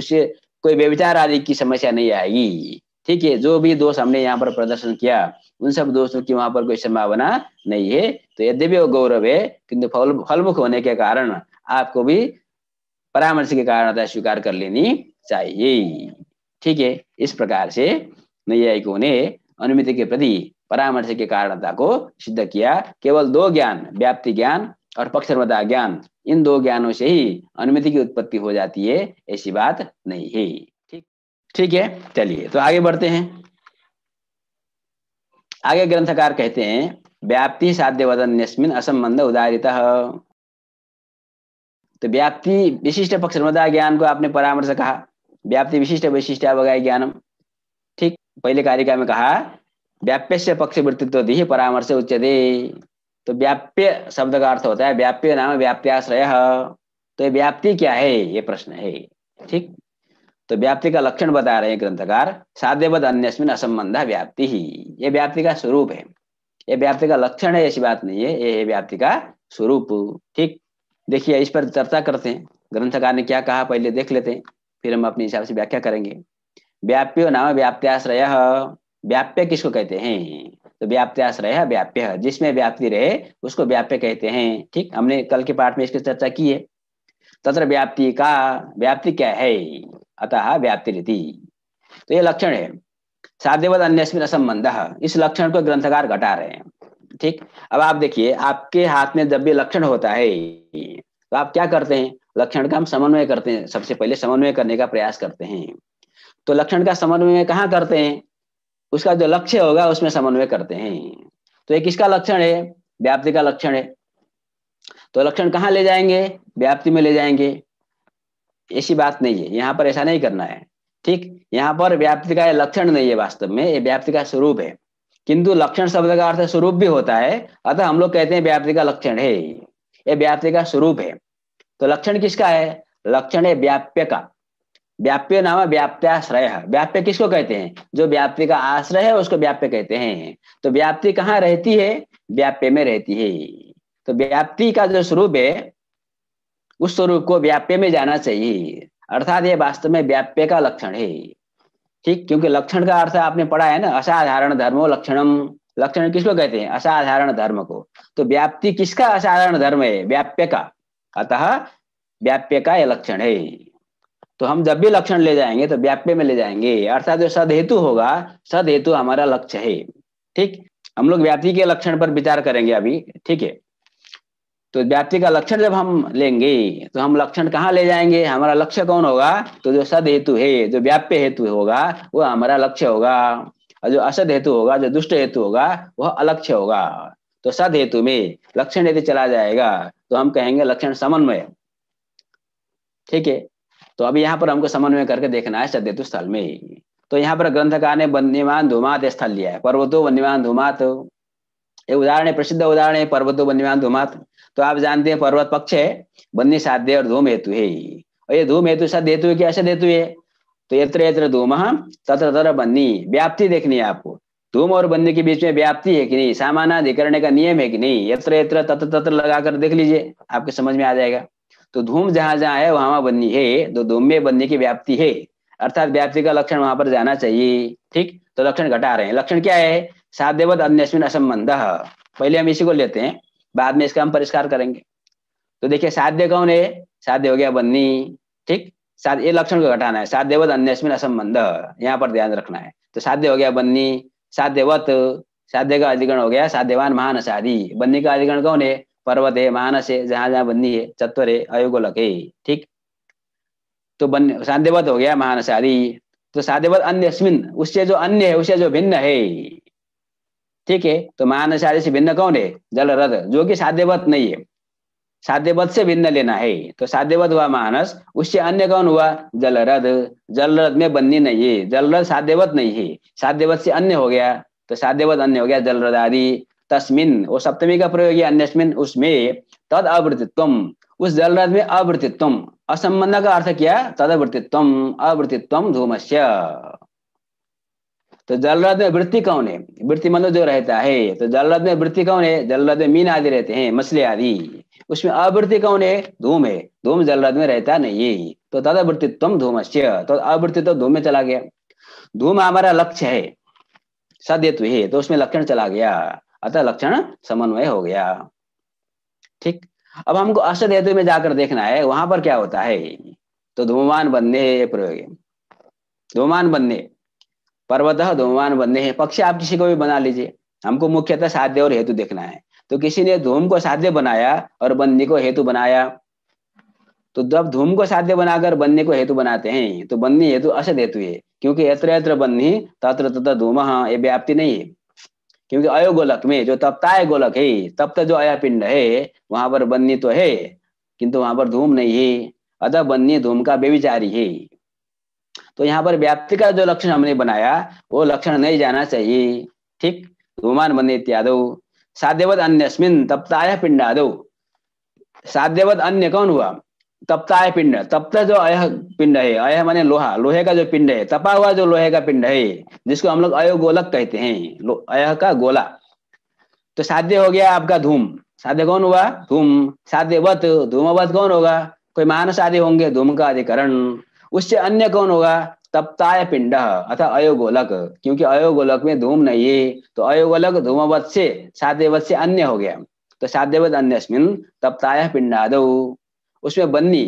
A: उससे कोई व्यविचार आदि की समस्या नहीं आएगी ठीक है जो भी दोष हमने यहाँ पर प्रदर्शन किया उन सब दोषों की वहां पर कोई संभावना नहीं है तो यद्यपि वो गौरव है किंतु फल फलमुख होने के कारण आपको भी परामर्श के कारण स्वीकार कर लेनी चाहिए ठीक है इस प्रकार से नैयायिकों ने अनुमिति के प्रति परामर्श के कारणता को सिद्ध किया केवल दो ज्ञान व्याप्ति ज्ञान और पक्षर्वता ज्ञान इन दो ज्ञानों से ही अनुमिति की उत्पत्ति हो जाती है ऐसी बात नहीं है ठीक ठीक है चलिए तो आगे बढ़ते हैं आगे ग्रंथकार कहते हैं व्याप्ति साध्य वदन असंबंध उदारित तो व्याप्ति विशिष्ट पक्षर्वता ज्ञान को आपने परामर्श कहा व्याप्ति विशिष्ट वैशिष्ट अवगाय ज्ञानम ठीक पहले कारिका में कहा व्याप्य पक्ष वृत्तित्व परामर्श उच्यते तो व्याप्य शब्द का अर्थ होता है व्याप्य नाम व्याप्याश्रय तो ये व्याप्ति क्या है ये प्रश्न है ठीक तो व्याप्ति का लक्षण बता रहे हैं ग्रंथकार साध्यवद अन्यस्मिन असंबंध व्याप्ति ही ये व्याप्ति का स्वरूप है ये व्याप्ति का लक्षण है ऐसी बात नहीं है ये व्याप्ति का स्वरूप ठीक देखिए इस पर चर्चा करते हैं ग्रंथकार ने क्या कहा पहले देख लेते हैं फिर हम अपने हिसाब से व्याख्या करेंगे व्याप्यो नाम व्याप्त्याश्रय व्याप्य किसको कहते हैं तो व्याप्त्याश्रय है व्याप्य जिसमें व्याप्ति रहे उसको व्याप्य कहते हैं ठीक हमने कल के पाठ में इसकी चर्चा की है तत्र व्याप्ति का व्याप्ति क्या है अतः व्याप्ति रीति तो ये लक्षण है साध्यवत अन्य संबंध इस लक्षण को ग्रंथकार घटा रहे हैं ठीक अब आप देखिए आपके हाथ में जब भी लक्षण होता है तो आप क्या करते हैं लक्षण का हम समन्वय करते हैं सबसे पहले समन्वय करने का प्रयास करते हैं तो लक्षण का समन्वय कहाँ करते हैं उसका जो लक्ष्य होगा उसमें समन्वय करते हैं तो ये किसका लक्षण है व्याप्ति का लक्षण है तो लक्षण कहाँ ले जाएंगे व्याप्ति में ले जाएंगे ऐसी बात नहीं है यहाँ पर ऐसा नहीं करना है ठीक यहाँ पर व्याप्ति का लक्षण नहीं है वास्तव में ये व्याप्ति का स्वरूप है किंतु लक्षण शब्द का अर्थ स्वरूप भी होता है अतः हम लोग कहते हैं व्याप्ति का लक्षण है ये व्याप्ति का स्वरूप है तो लक्षण किसका है लक्षण है व्याप्य का व्याप्य नाम व्याप्याश्रय व्याप्य किसको कहते हैं जो व्याप्ति का आश्रय है उसको व्याप्य कहते हैं तो व्याप्ति कहाँ रहती है व्याप्य में रहती है तो व्याप्ति का जो स्वरूप है उस स्वरूप को व्याप्य में जाना चाहिए अर्थात ये वास्तव में व्याप्य का लक्षण है ठीक क्योंकि लक्षण का अर्थ आपने पढ़ा है ना असाधारण धर्मो लक्षणम लक्षण किसको कहते हैं असाधारण धर्म को तो व्याप्ति किसका असाधारण धर्म है व्याप्य का अतः व्याप्य का यह लक्षण है तो हम जब भी लक्षण ले जाएंगे तो व्याप्य में ले जाएंगे अर्थात जो सद हेतु होगा सद हेतु हमारा लक्ष्य है ठीक हम लोग व्याप्ति के लक्षण पर विचार करेंगे अभी ठीक है तो व्याप्ति का लक्षण जब हम लेंगे तो हम लक्षण कहाँ ले जाएंगे हमारा लक्ष्य कौन होगा तो जो सद हेतु है जो व्याप्य हेतु होगा वो हमारा लक्ष्य होगा और जो असद हेतु होगा जो दुष्ट हेतु होगा वह अलक्ष्य होगा तो सद हेतु में लक्षण यदि चला जाएगा तो हम कहेंगे लक्षण समन्वय ठीक है तो अब यहाँ पर हमको समन्वय करके देखना है सद्यतु स्थल में ही तो यहाँ पर ग्रंथकार ने वन्यमान धुमात स्थल लिया है पर्वतो वन्यमान धुमात ये उदाहरण है प्रसिद्ध उदाहरण है पर्वतो वन्यमान धुमात तो आप जानते हैं पर्वत पक्ष है वन्य साध्य और धूम हेतु है और ये धूम हेतु सद हेतु है कि असद हेतु है तो यत्र यत्र धूम तत्र तत्र बन्नी व्याप्ति देखनी है आपको धूम और बन्नी के बीच में व्याप्ति है कि नहीं सामानाधिकरण का नियम है कि नहीं यत्र यत्र तत्र तत्र लगाकर देख लीजिए आपके समझ में आ जाएगा तो धूम जहां जहां है वहां वहां बननी है तो धूम में बनने की व्याप्ति है अर्थात व्याप्ति का लक्षण वहां पर जाना चाहिए ठीक तो लक्षण घटा रहे हैं लक्षण क्या है साध्यवत अन्य असंबंध पहले हम इसी को लेते हैं बाद में इसका हम परिष्कार करेंगे तो देखिये साध्य कौन है साध्य हो गया बन्नी ठीक साध ये लक्षण को घटाना है साध्यवत अन्य असंबंध यहाँ पर ध्यान रखना है तो साध्य हो गया बन्नी साध्यवत साध्य का अधिकरण हो गया साध्यवान महान साधी बन्नी का अधिकरण कौन है पर्वत है मानस है जहां जहां बंदी है चतुर है अयोगोलक है ठीक तो बन साध्यवत हो गया महानस आदि तो साध्यवत अन्य उससे जो अन्य है उससे जो भिन्न है ठीक है तो मानस आदि से भिन्न कौन है जलरथ जो कि साध्यवत नहीं है साध्यवत से भिन्न लेना है तो साध्यवत हुआ मानस उससे अन्य कौन हुआ जलरथ जलरथ में बननी नहीं है जलरथ साध्यवत नहीं है साध्यवत से अन्य हो गया तो साध्यवत अन्य हो गया रथ आदि तस्मिन वो सप्तमी का प्रयोग है अन्यस्मिन उसमें तद अवृतित्व उस जलराज में अवृत्तित्व असंबंध का अर्थ क्या है तद अवृत्तित्व अवृत्तित्व धूमस्य तो जलराज में वृत्ति कौन है वृत्ति मतलब जो रहता है तो जलराज में वृत्ति कौन है जलराज में मीन आदि रहते हैं मछली आदि उसमें आवृत्ति कौन है धूम है धूम जलराज में रहता नहीं है तो तदवृत्तित्व धूमस्य तो आवृत्तित्व धूम में चला गया धूम हमारा लक्ष्य है सदैत्व है तो उसमें लक्षण चला गया अतः लक्षण समन्वय हो गया ठीक अब हमको अष्ट हेतु में जाकर देखना है वहां पर क्या होता है तो धूमवान बंधे प्रयोग धूमवान बंधे पर्वत धूमवान बंधे हैं पक्ष आप किसी को भी बना लीजिए हमको मुख्यतः साध्य और हेतु देखना है तो किसी ने धूम को साध्य बनाया और बंदी को हेतु बनाया तो जब धूम को साध्य बनाकर बन्नी को हेतु बनाते हैं तो बन्नी हेतु असद हेतु है क्योंकि यत्र यत्र बन्नी तत्र तत्र धूम ये व्याप्ति नहीं है क्योंकि अयोगोलक में जो तप्ताय गोलक है तप्त जो आया पिंड है वहां पर बन्नी तो है किंतु वहां पर धूम नहीं है अतः बन्नी धूम का बेविचारी है तो यहाँ पर व्याप्ति का जो लक्षण हमने बनाया वो लक्षण नहीं जाना चाहिए ठीक धूमान बने इत्यादि साध्यवत अन्यस्मिन तप्ताय पिंडादो साध्यवत अन्य कौन हुआ तपताय पिंड तपता जो अयह पिंड है अयह माने लोहा लोहे का जो पिंड है तपा हुआ जो लोहे का पिंड है जिसको हम लोग अयो गोलक कहते हैं अयह का गोला तो साध्य हो गया आपका धूम साध्य कौन हुआ धूम साध्यवत धूमवत कौन होगा कोई महान साध्य होंगे धूम का अधिकरण उससे अन्य कौन होगा तप्ताय पिंड अथा अयोगोलक क्योंकि अयोगोलक में धूम नहीं है तो अयोगोलक धूमवत से साध्यवत से अन्य हो गया तो साध्यवत अन्य तपताय पिंडादौ उसमें बननी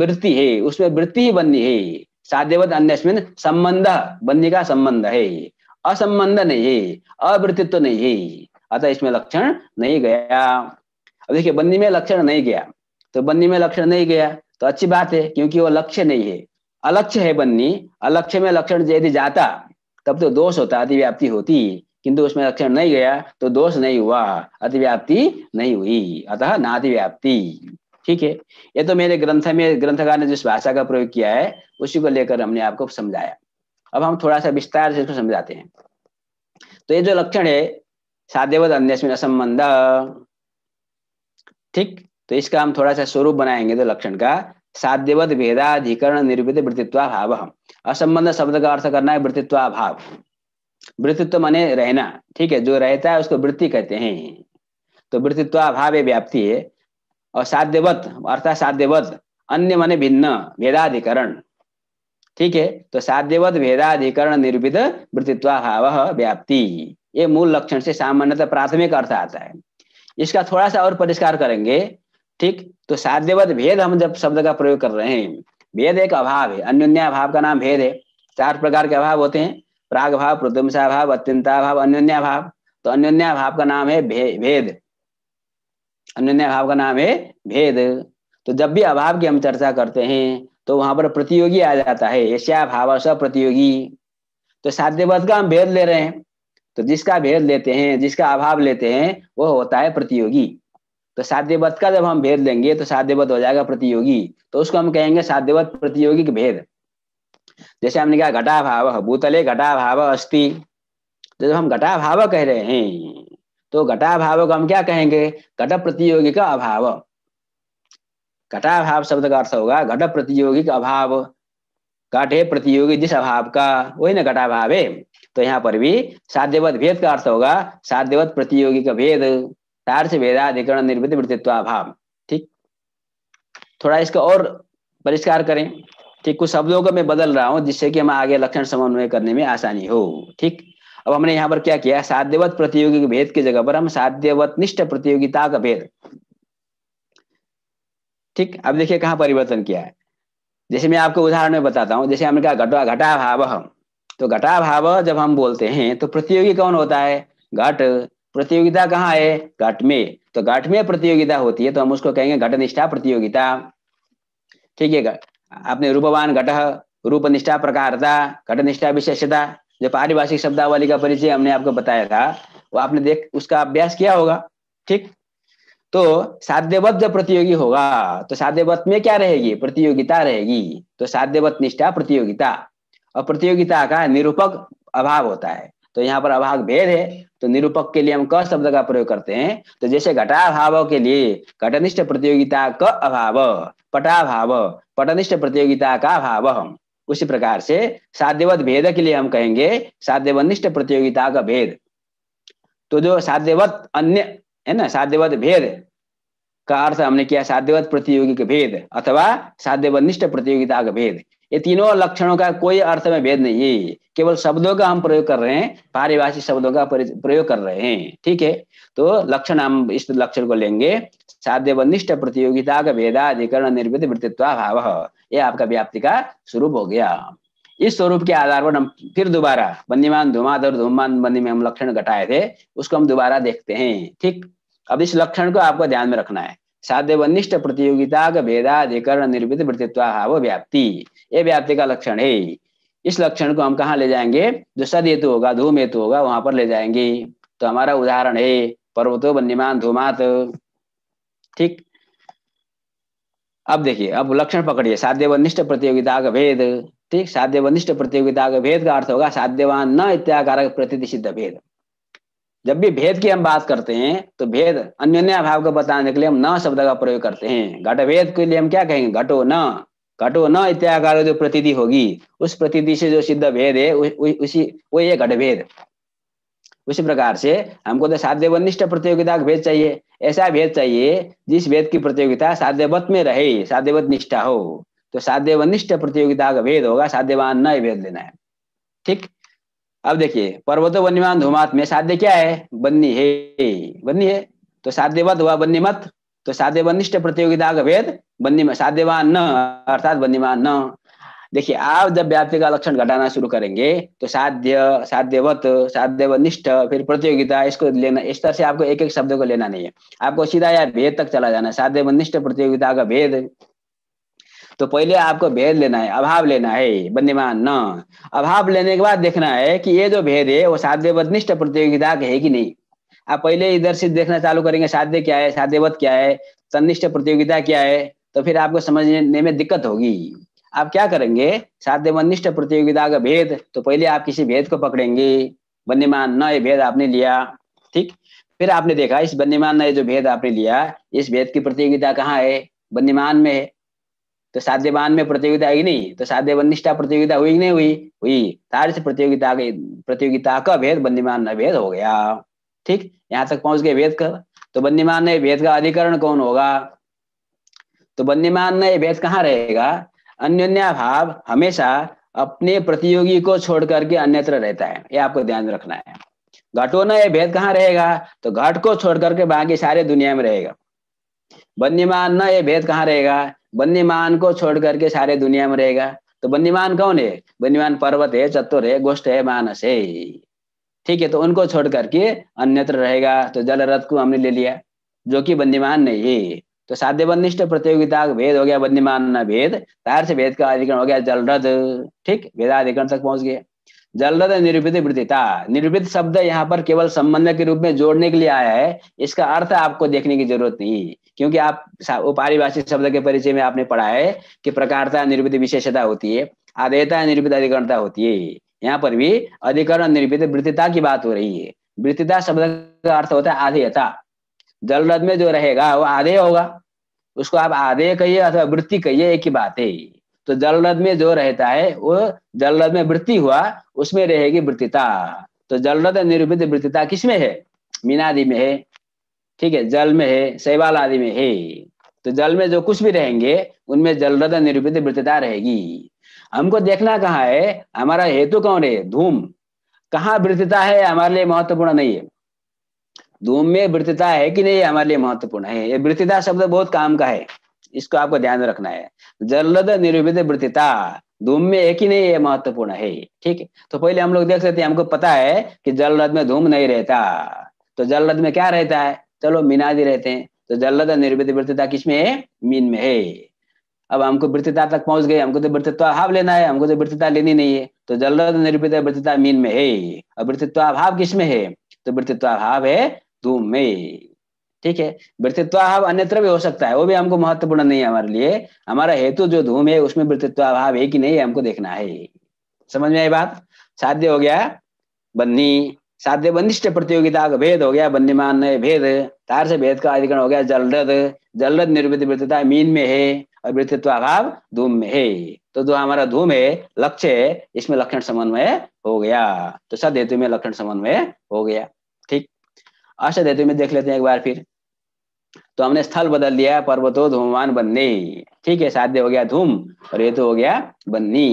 A: वृत्ति है उसमें वृत्ति ही बननी है साध्यवत अन्य संबंध बनने का संबंध है असंबंध नहीं है अवृत्तित्व तो नहीं है अतः इसमें लक्षण नहीं गया अब देखिए बन्नी में लक्षण नहीं गया तो बन्नी में लक्षण नहीं गया तो अच्छी बात है क्योंकि वो लक्ष्य नहीं है अलक्ष्य है बन्नी अलक्ष्य में लक्षण यदि जाता तब तो दोष होता अतिव्याप्ति होती किंतु उसमें लक्षण नहीं गया तो दोष नहीं हुआ अतिव्याप्ति नहीं हुई अतः नातिव्याप्ति ठीक है ये तो मेरे ग्रंथ में ग्रंथकार ने जिस भाषा का प्रयोग किया है उसी को लेकर हमने आपको समझाया अब हम थोड़ा सा विस्तार से इसको समझाते हैं तो ये जो लक्षण है साध्यवत अन्यस्मिन असंबंध ठीक तो इसका हम थोड़ा सा स्वरूप बनाएंगे तो लक्षण का साध्यवत भेदाधिकरण निर्वृत भाव हम असंबंध शब्द का अर्थ करना है भाव वृत्तित्व माने रहना ठीक है जो रहता है उसको वृत्ति कहते हैं तो ये व्याप्ति है और साध्यवत अर्थात साध्यवत अन्य माने भिन्न वेदाधिकरण ठीक है तो साध्यवत वेदाधिकरण वृत्तित्वा भाव व्याप्ति ये मूल लक्षण से सामान्यतः प्राथमिक अर्थ आता है इसका थोड़ा सा और परिष्कार करेंगे ठीक तो साध्यवत भेद हम जब शब्द का प्रयोग कर रहे हैं भेद एक अभाव है अन्योन्या भाव का नाम भेद है चार प्रकार के अभाव होते हैं प्राग भाव प्रद्वंसा भाव अत्यंता भाव अन्योन्या भाव तो अन्योन्या भाव का नाम है भेद अन्य अभाव का नाम है भेद तो जब भी अभाव की हम चर्चा करते हैं तो वहां पर प्रतियोगी आ जाता है ऐसा भाव स प्रतियोगी तो साध्यवध का हम भेद ले रहे हैं तो जिसका भेद लेते हैं जिसका अभाव लेते हैं वो होता है प्रतियोगी तो साध्यवध का जब हम भेद लेंगे तो साध्यवध हो जाएगा प्रतियोगी तो उसको हम कहेंगे साध्यवध प्रतियोगी भेद जैसे हमने कहा घटाभाव भूतले घटाभाव अस्थि तो जब हम घटा भाव कह रहे हैं तो घटाभाव को हम क्या कहेंगे घट प्रतियोगी का अभाव घटाभाव शब्द का अर्थ होगा घट प्रतियोगी का अभाव घट है प्रतियोगी जिस अभाव का वही ना घटाभाव है तो यहाँ पर भी साध्यवत भेद का अर्थ होगा साध्यवत प्रतियोगी का भेद तार्थ भेदाधिकरण निर्मित अभाव ठीक थोड़ा इसका और परिष्कार करें ठीक कुछ शब्दों का मैं बदल रहा हूँ जिससे कि हम आगे लक्षण समन्वय करने में आसानी हो ठीक अब हमने यहाँ पर क्या किया साध्यवत प्रतियोगी भेद की जगह पर हम साध्यवत निष्ठ प्रतियोगिता का भेद ठीक अब देखिए कहा परिवर्तन किया है जैसे मैं आपको उदाहरण में बताता हूँ जैसे हमने कहा घटा घटा भाव तो घटा भाव जब हम बोलते हैं तो प्रतियोगी कौन होता है घट प्रतियोगिता कहाँ है घट में तो घट में प्रतियोगिता होती है तो हम उसको कहेंगे घट निष्ठा प्रतियोगिता ठीक है आपने रूपवान घट रूप निष्ठा प्रकारता घट निष्ठा विशेषता जो पारिभाषिक शब्दावली का परिचय हमने आपको बताया था वो आपने देख उसका अभ्यास किया होगा ठीक तो साध्यवत जब प्रतियोगी होगा तो साध्यवत में क्या रहेगी प्रतियोगिता रहेगी तो साध्यवत निष्ठा प्रतियोगिता और प्रतियोगिता का निरूपक अभाव होता है तो यहाँ पर अभाव भेद है तो निरूपक के लिए हम क शब्द का प्रयोग करते हैं तो जैसे घटा भाव के लिए घटनिष्ठ प्रतियोगिता का अभाव पटाभाव पटनिष्ठ प्रतियोगिता का अभाव उसी प्रकार से साध्यवत भेद के लिए हम कहेंगे साध्यवनिष्ठ प्रतियोगिता का भेद तो जो साध्यवत अन्य है ना साध्यवत भेद का अर्थ हमने किया साध्यवत प्रतियोगी का भेद अथवा साध्यवनिष्ठ प्रतियोगिता का भेद ये तीनों लक्षणों का कोई अर्थ में भेद नहीं है केवल शब्दों का हम प्रयोग कर रहे हैं पारिभाषिक शब्दों का प्रयोग कर रहे हैं ठीक है तो लक्षण हम इस लक्षण को लेंगे साध्य वनिष्ठ प्रतियोगिता का अधिकरण निर्मित वृत्तित्व भाव ये आपका व्याप्ति का स्वरूप हो गया इस स्वरूप के आधार पर हम फिर दोबारा बंदीमान धुमाद और बंदी में हम लक्षण घटाए थे उसको हम दोबारा देखते हैं ठीक अब इस लक्षण को आपको ध्यान में रखना है साध्य वनिष्ठ प्रतियोगिता का भेदाधिकरण निर्मित वृत्तित्व भाव व्याप्ति ये व्याप्ति का लक्षण है इस लक्षण को हम कहा ले जाएंगे जो सद हेतु होगा धूम हेतु होगा वहां पर ले जाएंगे तो हमारा उदाहरण है पर्वतो बन्यमान धूमात ठीक अब देखिए अब लक्षण पकड़िए साध्य वनिष्ठ प्रतियोगिता का भेद ठीक साध्य वनिष्ठ प्रतियोगिता का भेद का अर्थ होगा साध्यवान न इत्याकारक प्रति सिद्ध भेद जब भी भेद की हम बात करते हैं तो भेद अन्य भाव को बताने के लिए हम न शब्द का प्रयोग करते हैं घट भेद के लिए हम क्या कहेंगे घटो न घटो न इत्याकार जो प्रतिदि होगी उस प्रतिदि से जो सिद्ध भेद है उसी वो ये घट भेद उसी प्रकार से हमको तो साध्य वनिष्ठ प्रतियोगिता का भेद चाहिए ऐसा भेद चाहिए जिस भेद की प्रतियोगिता साध्यवत में रहे साध्यवत निष्ठा हो तो साध्यवनिष्ठ प्रतियोगिता का भेद होगा साध्यवान न भेद लेना है ठीक अब देखिए पर्वतो वन्यमान धूमात में साध्य क्या है बन्नी है बन्नी है तो साध्यवत हुआ बन्नी मत तो साध्यवनिष्ठ प्रतियोगिता का भेद बन्नी साध्यवान न अर्थात बन्नीमान न देखिए आप जब व्याप्ति का लक्षण घटाना शुरू करेंगे तो साध्य साध्यवत साध्यवनिष्ठ फिर प्रतियोगिता इसको लेना इस तरह से आपको एक एक शब्द को लेना नहीं है आपको सीधा या भेद तक चला जाना है साध्यवनिष्ठ प्रतियोगिता का भेद तो पहले आपको भेद लेना है अभाव लेना है बंदीमान न अभाव लेने के बाद देखना है कि ये जो भेद है वो साध्यवनिष्ठ प्रतियोगिता का है कि नहीं आप पहले इधर से देखना चालू करेंगे साध्य क्या है साध्यवत क्या है तनिष्ठ प्रतियोगिता क्या है तो फिर आपको समझने में दिक्कत होगी आप क्या करेंगे साध्य साध्यमनिष्ठ प्रतियोगिता का भेद तो पहले आप किसी भेद को पकड़ेंगे बन्यमान न ये भेद आपने लिया ठीक फिर आपने देखा इस बन्यमान न ये जो भेद आपने लिया इस भेद की प्रतियोगिता कहाँ है बन्यमान में है तो साध्यमान में प्रतियोगिता ही नहीं तो साध्य बनिष्ठा प्रतियोगिता हुई नहीं हुई हुई तार से प्रतियोगिता प्रतियोगिता का भेद बंदीमान भेद हो गया ठीक यहाँ तक पहुंच गए भेद का तो बंदीमान भेद का अधिकरण कौन होगा तो बंदीमान भेद कहाँ रहेगा अन्योन्या भाव हमेशा अपने प्रतियोगी को छोड़ करके अन्यत्र रहता है ये आपको ध्यान रखना है घटो ना ये भेद कहाँ रहेगा तो घट को छोड़ करके बाकी सारे दुनिया में रहेगा बन्यमान ना ये भेद कहाँ रहेगा बन्यमान को छोड़ करके सारे दुनिया में रहेगा तो बन्यमान कौन है बन्यमान पर्वत है चतुर है गोष्ठ है मानस है ठीक है तो उनको छोड़ करके अन्यत्र रहेगा तो जल रथ को हमने ले लिया जो कि बंदीमान नहीं है तो साध्य बंदिष्ट प्रतियोगिता वेद हो गया बद्यमान वेद तार से वेद का अधिकरण हो गया जलरद ठीक वेदाधिकरण तक पहुंच गए जलरद निरूपित वृत्तिता निरूपित शब्द यहाँ पर केवल संबंध के रूप में जोड़ने के लिए आया है इसका अर्थ आपको देखने की जरूरत नहीं क्योंकि आप पारिभाषिक शब्द के परिचय में आपने पढ़ा है कि प्रकारता निरूपित विशेषता होती है आदेता निरूपित अधिकरणता होती है यहाँ पर भी अधिकरण निरूपित वृत्तिता की बात हो रही है वृत्तिता शब्द का अर्थ होता है आधेयता जल रथ में जो रहेगा वो आधे होगा उसको आप आधे कहिए अथवा वृत्ति कहिए एक ही बात है तो जल रथ में जो रहता है वो जल रथ में वृत्ति हुआ उसमें रहेगी वृत्तिता तो जल रथ निरूपित वृत्तिता किसमें है मीनादि में है ठीक है जल में है शैवाल आदि में है तो जल में जो कुछ भी रहेंगे उनमें जल रथ निरूपित वृत्तिता रहेगी हमको देखना कहाँ है हमारा हेतु कौन है धूम कहाँ वृत्तिता है हमारे लिए महत्वपूर्ण नहीं है धूम में वृत्तता है कि नहीं हमारे लिए महत्वपूर्ण है ये वृत्तता शब्द बहुत काम का है इसको आपको ध्यान रखना है जलद निरूपित वृत्तता धूम में एक ही नहीं ये महत्वपूर्ण है ठीक है तो पहले हम लोग देख सकते हैं हमको पता है कि जलरथ में धूम नहीं रहता तो जलरथ में क्या रहता है चलो मीनादी रहते हैं तो जलरथ निर्वृत वृत्तता किसमें है मीन में है अब हमको वृत्तता तक पहुंच गए हमको तो अभाव लेना है हमको तो वृत्तता लेनी नहीं है तो जलद निर्वृत वृत्तता मीन में है और अभाव किसमें है तो अभाव है तू मैं ठीक है वृत्तित्वाभाव अन्यत्र भी हो सकता है वो भी हमको महत्वपूर्ण नहीं है हमारे लिए हमारा हेतु जो धूम है उसमें वृत्तित्वाभाव है कि नहीं हमको देखना है समझ में आई बात साध्य हो गया बन्नी साध्य बंदिष्ट प्रतियोगिता का भेद हो गया बन्नीमान भेद तार से भेद का अधिकरण हो गया जलरद जलरद निर्वृत्त वृत्तता मीन में है और वृत्तित्वाभाव धूम में है तो जो हमारा धूम है लक्ष्य है इसमें लक्षण समन्वय हो गया तो सद हेतु में लक्षण समन्वय हो गया आशा देते हुए देख लेते हैं एक बार फिर तो हमने स्थल बदल दिया पर्वतो धूमवान बन्नी ठीक है साध्य हो गया धूम और ये तो हो गया बन्नी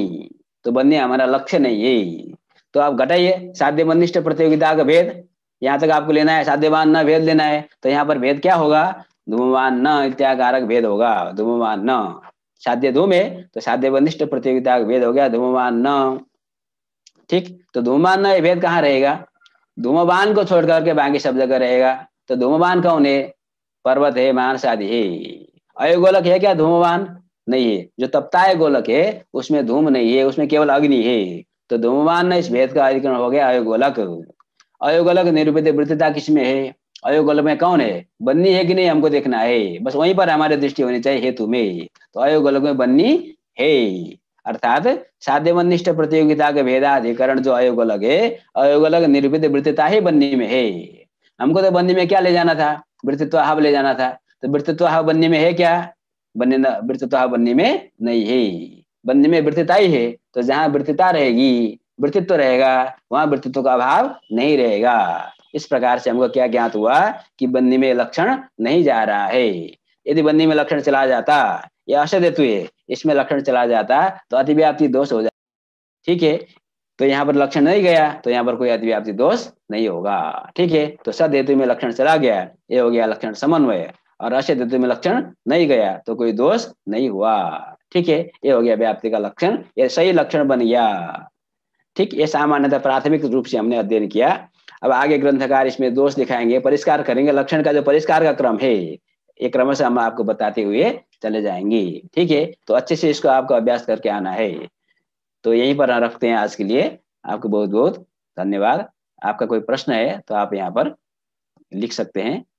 A: तो बन्नी हमारा लक्ष्य नहीं है तो आप घटाइए साध्य बंदिष्ट प्रतियोगिता का भेद यहाँ तक आपको लेना है साध्यवान न भेद लेना है तो यहाँ पर भेद क्या होगा धूमवान न इत्याकारक भेद होगा धूमवान न साध्य धूम है तो साध्य बनिष्ठ प्रतियोगिता का भेद हो गया धूमवान न ठीक तो धूमवान न भेद कहाँ रहेगा धूमवान को छोड़ करके बाकी शब्द का रहेगा तो धूमवान कौन है पर्वत है मान आदि है अयो गोलक है क्या धूमवान नहीं है जो है गोलक है उसमें धूम नहीं है उसमें केवल अग्नि है तो धूमवान इस भेद का अधिकरण हो गया अयोगोलक अयोगोलक निरूपित वृद्धता किसमें है अयोगोलक में कौन है बन्नी है कि नहीं हमको देखना है बस वहीं पर हमारी दृष्टि होनी चाहिए हेतु में तो अयोगोलक में बन्नी है अर्थात साध्य बंदिष्ट प्रतियोगिता के भेदाधिकरण जो अयोग अलग है अयोग अलग निर्वृत वृत्तता ही बन्नी में है हमको तो बन्नी में क्या ले जाना था वृत्तित्व हाव ले जाना था तो वृत्तित्व हाव बन्नी में है क्या बन्नी वृत्तित्व हाव बन्नी में नहीं है बन्नी में वृत्तता ही है तो जहाँ वृत्तता रहेगी वृत्तित्व रहेगा वहां वृत्तित्व का अभाव नहीं रहेगा इस प्रकार से हमको क्या ज्ञात हुआ कि बन्नी में लक्षण नहीं जा रहा है यदि बन्नी में लक्षण चला जाता यह असद हेतु है इसमें लक्षण चला जाता है तो अतिव्याप्ति दोष हो जाता ठीक है तो यहाँ पर लक्षण नहीं गया तो यहाँ पर कोई अतिव्याप्ति दोष नहीं होगा ठीक है तो सद हेतु में लक्षण चला गया ये हो गया लक्षण समन्वय और असद हेतु में लक्षण नहीं गया तो कोई दोष नहीं हुआ ठीक है ये हो गया व्याप्ति का लक्षण ये सही लक्षण बन गया ठीक ये सामान्यतः प्राथमिक रूप से हमने अध्ययन किया अब आगे ग्रंथकार इसमें दोष दिखाएंगे परिष्कार करेंगे लक्षण का जो परिष्कार का क्रम है ये क्रम से हम आपको बताते हुए चले जाएंगी ठीक है तो अच्छे से इसको आपको अभ्यास करके आना है तो यहीं पर रखते हैं आज के लिए आपको बहुत बहुत धन्यवाद आपका कोई प्रश्न है तो आप यहाँ पर लिख सकते हैं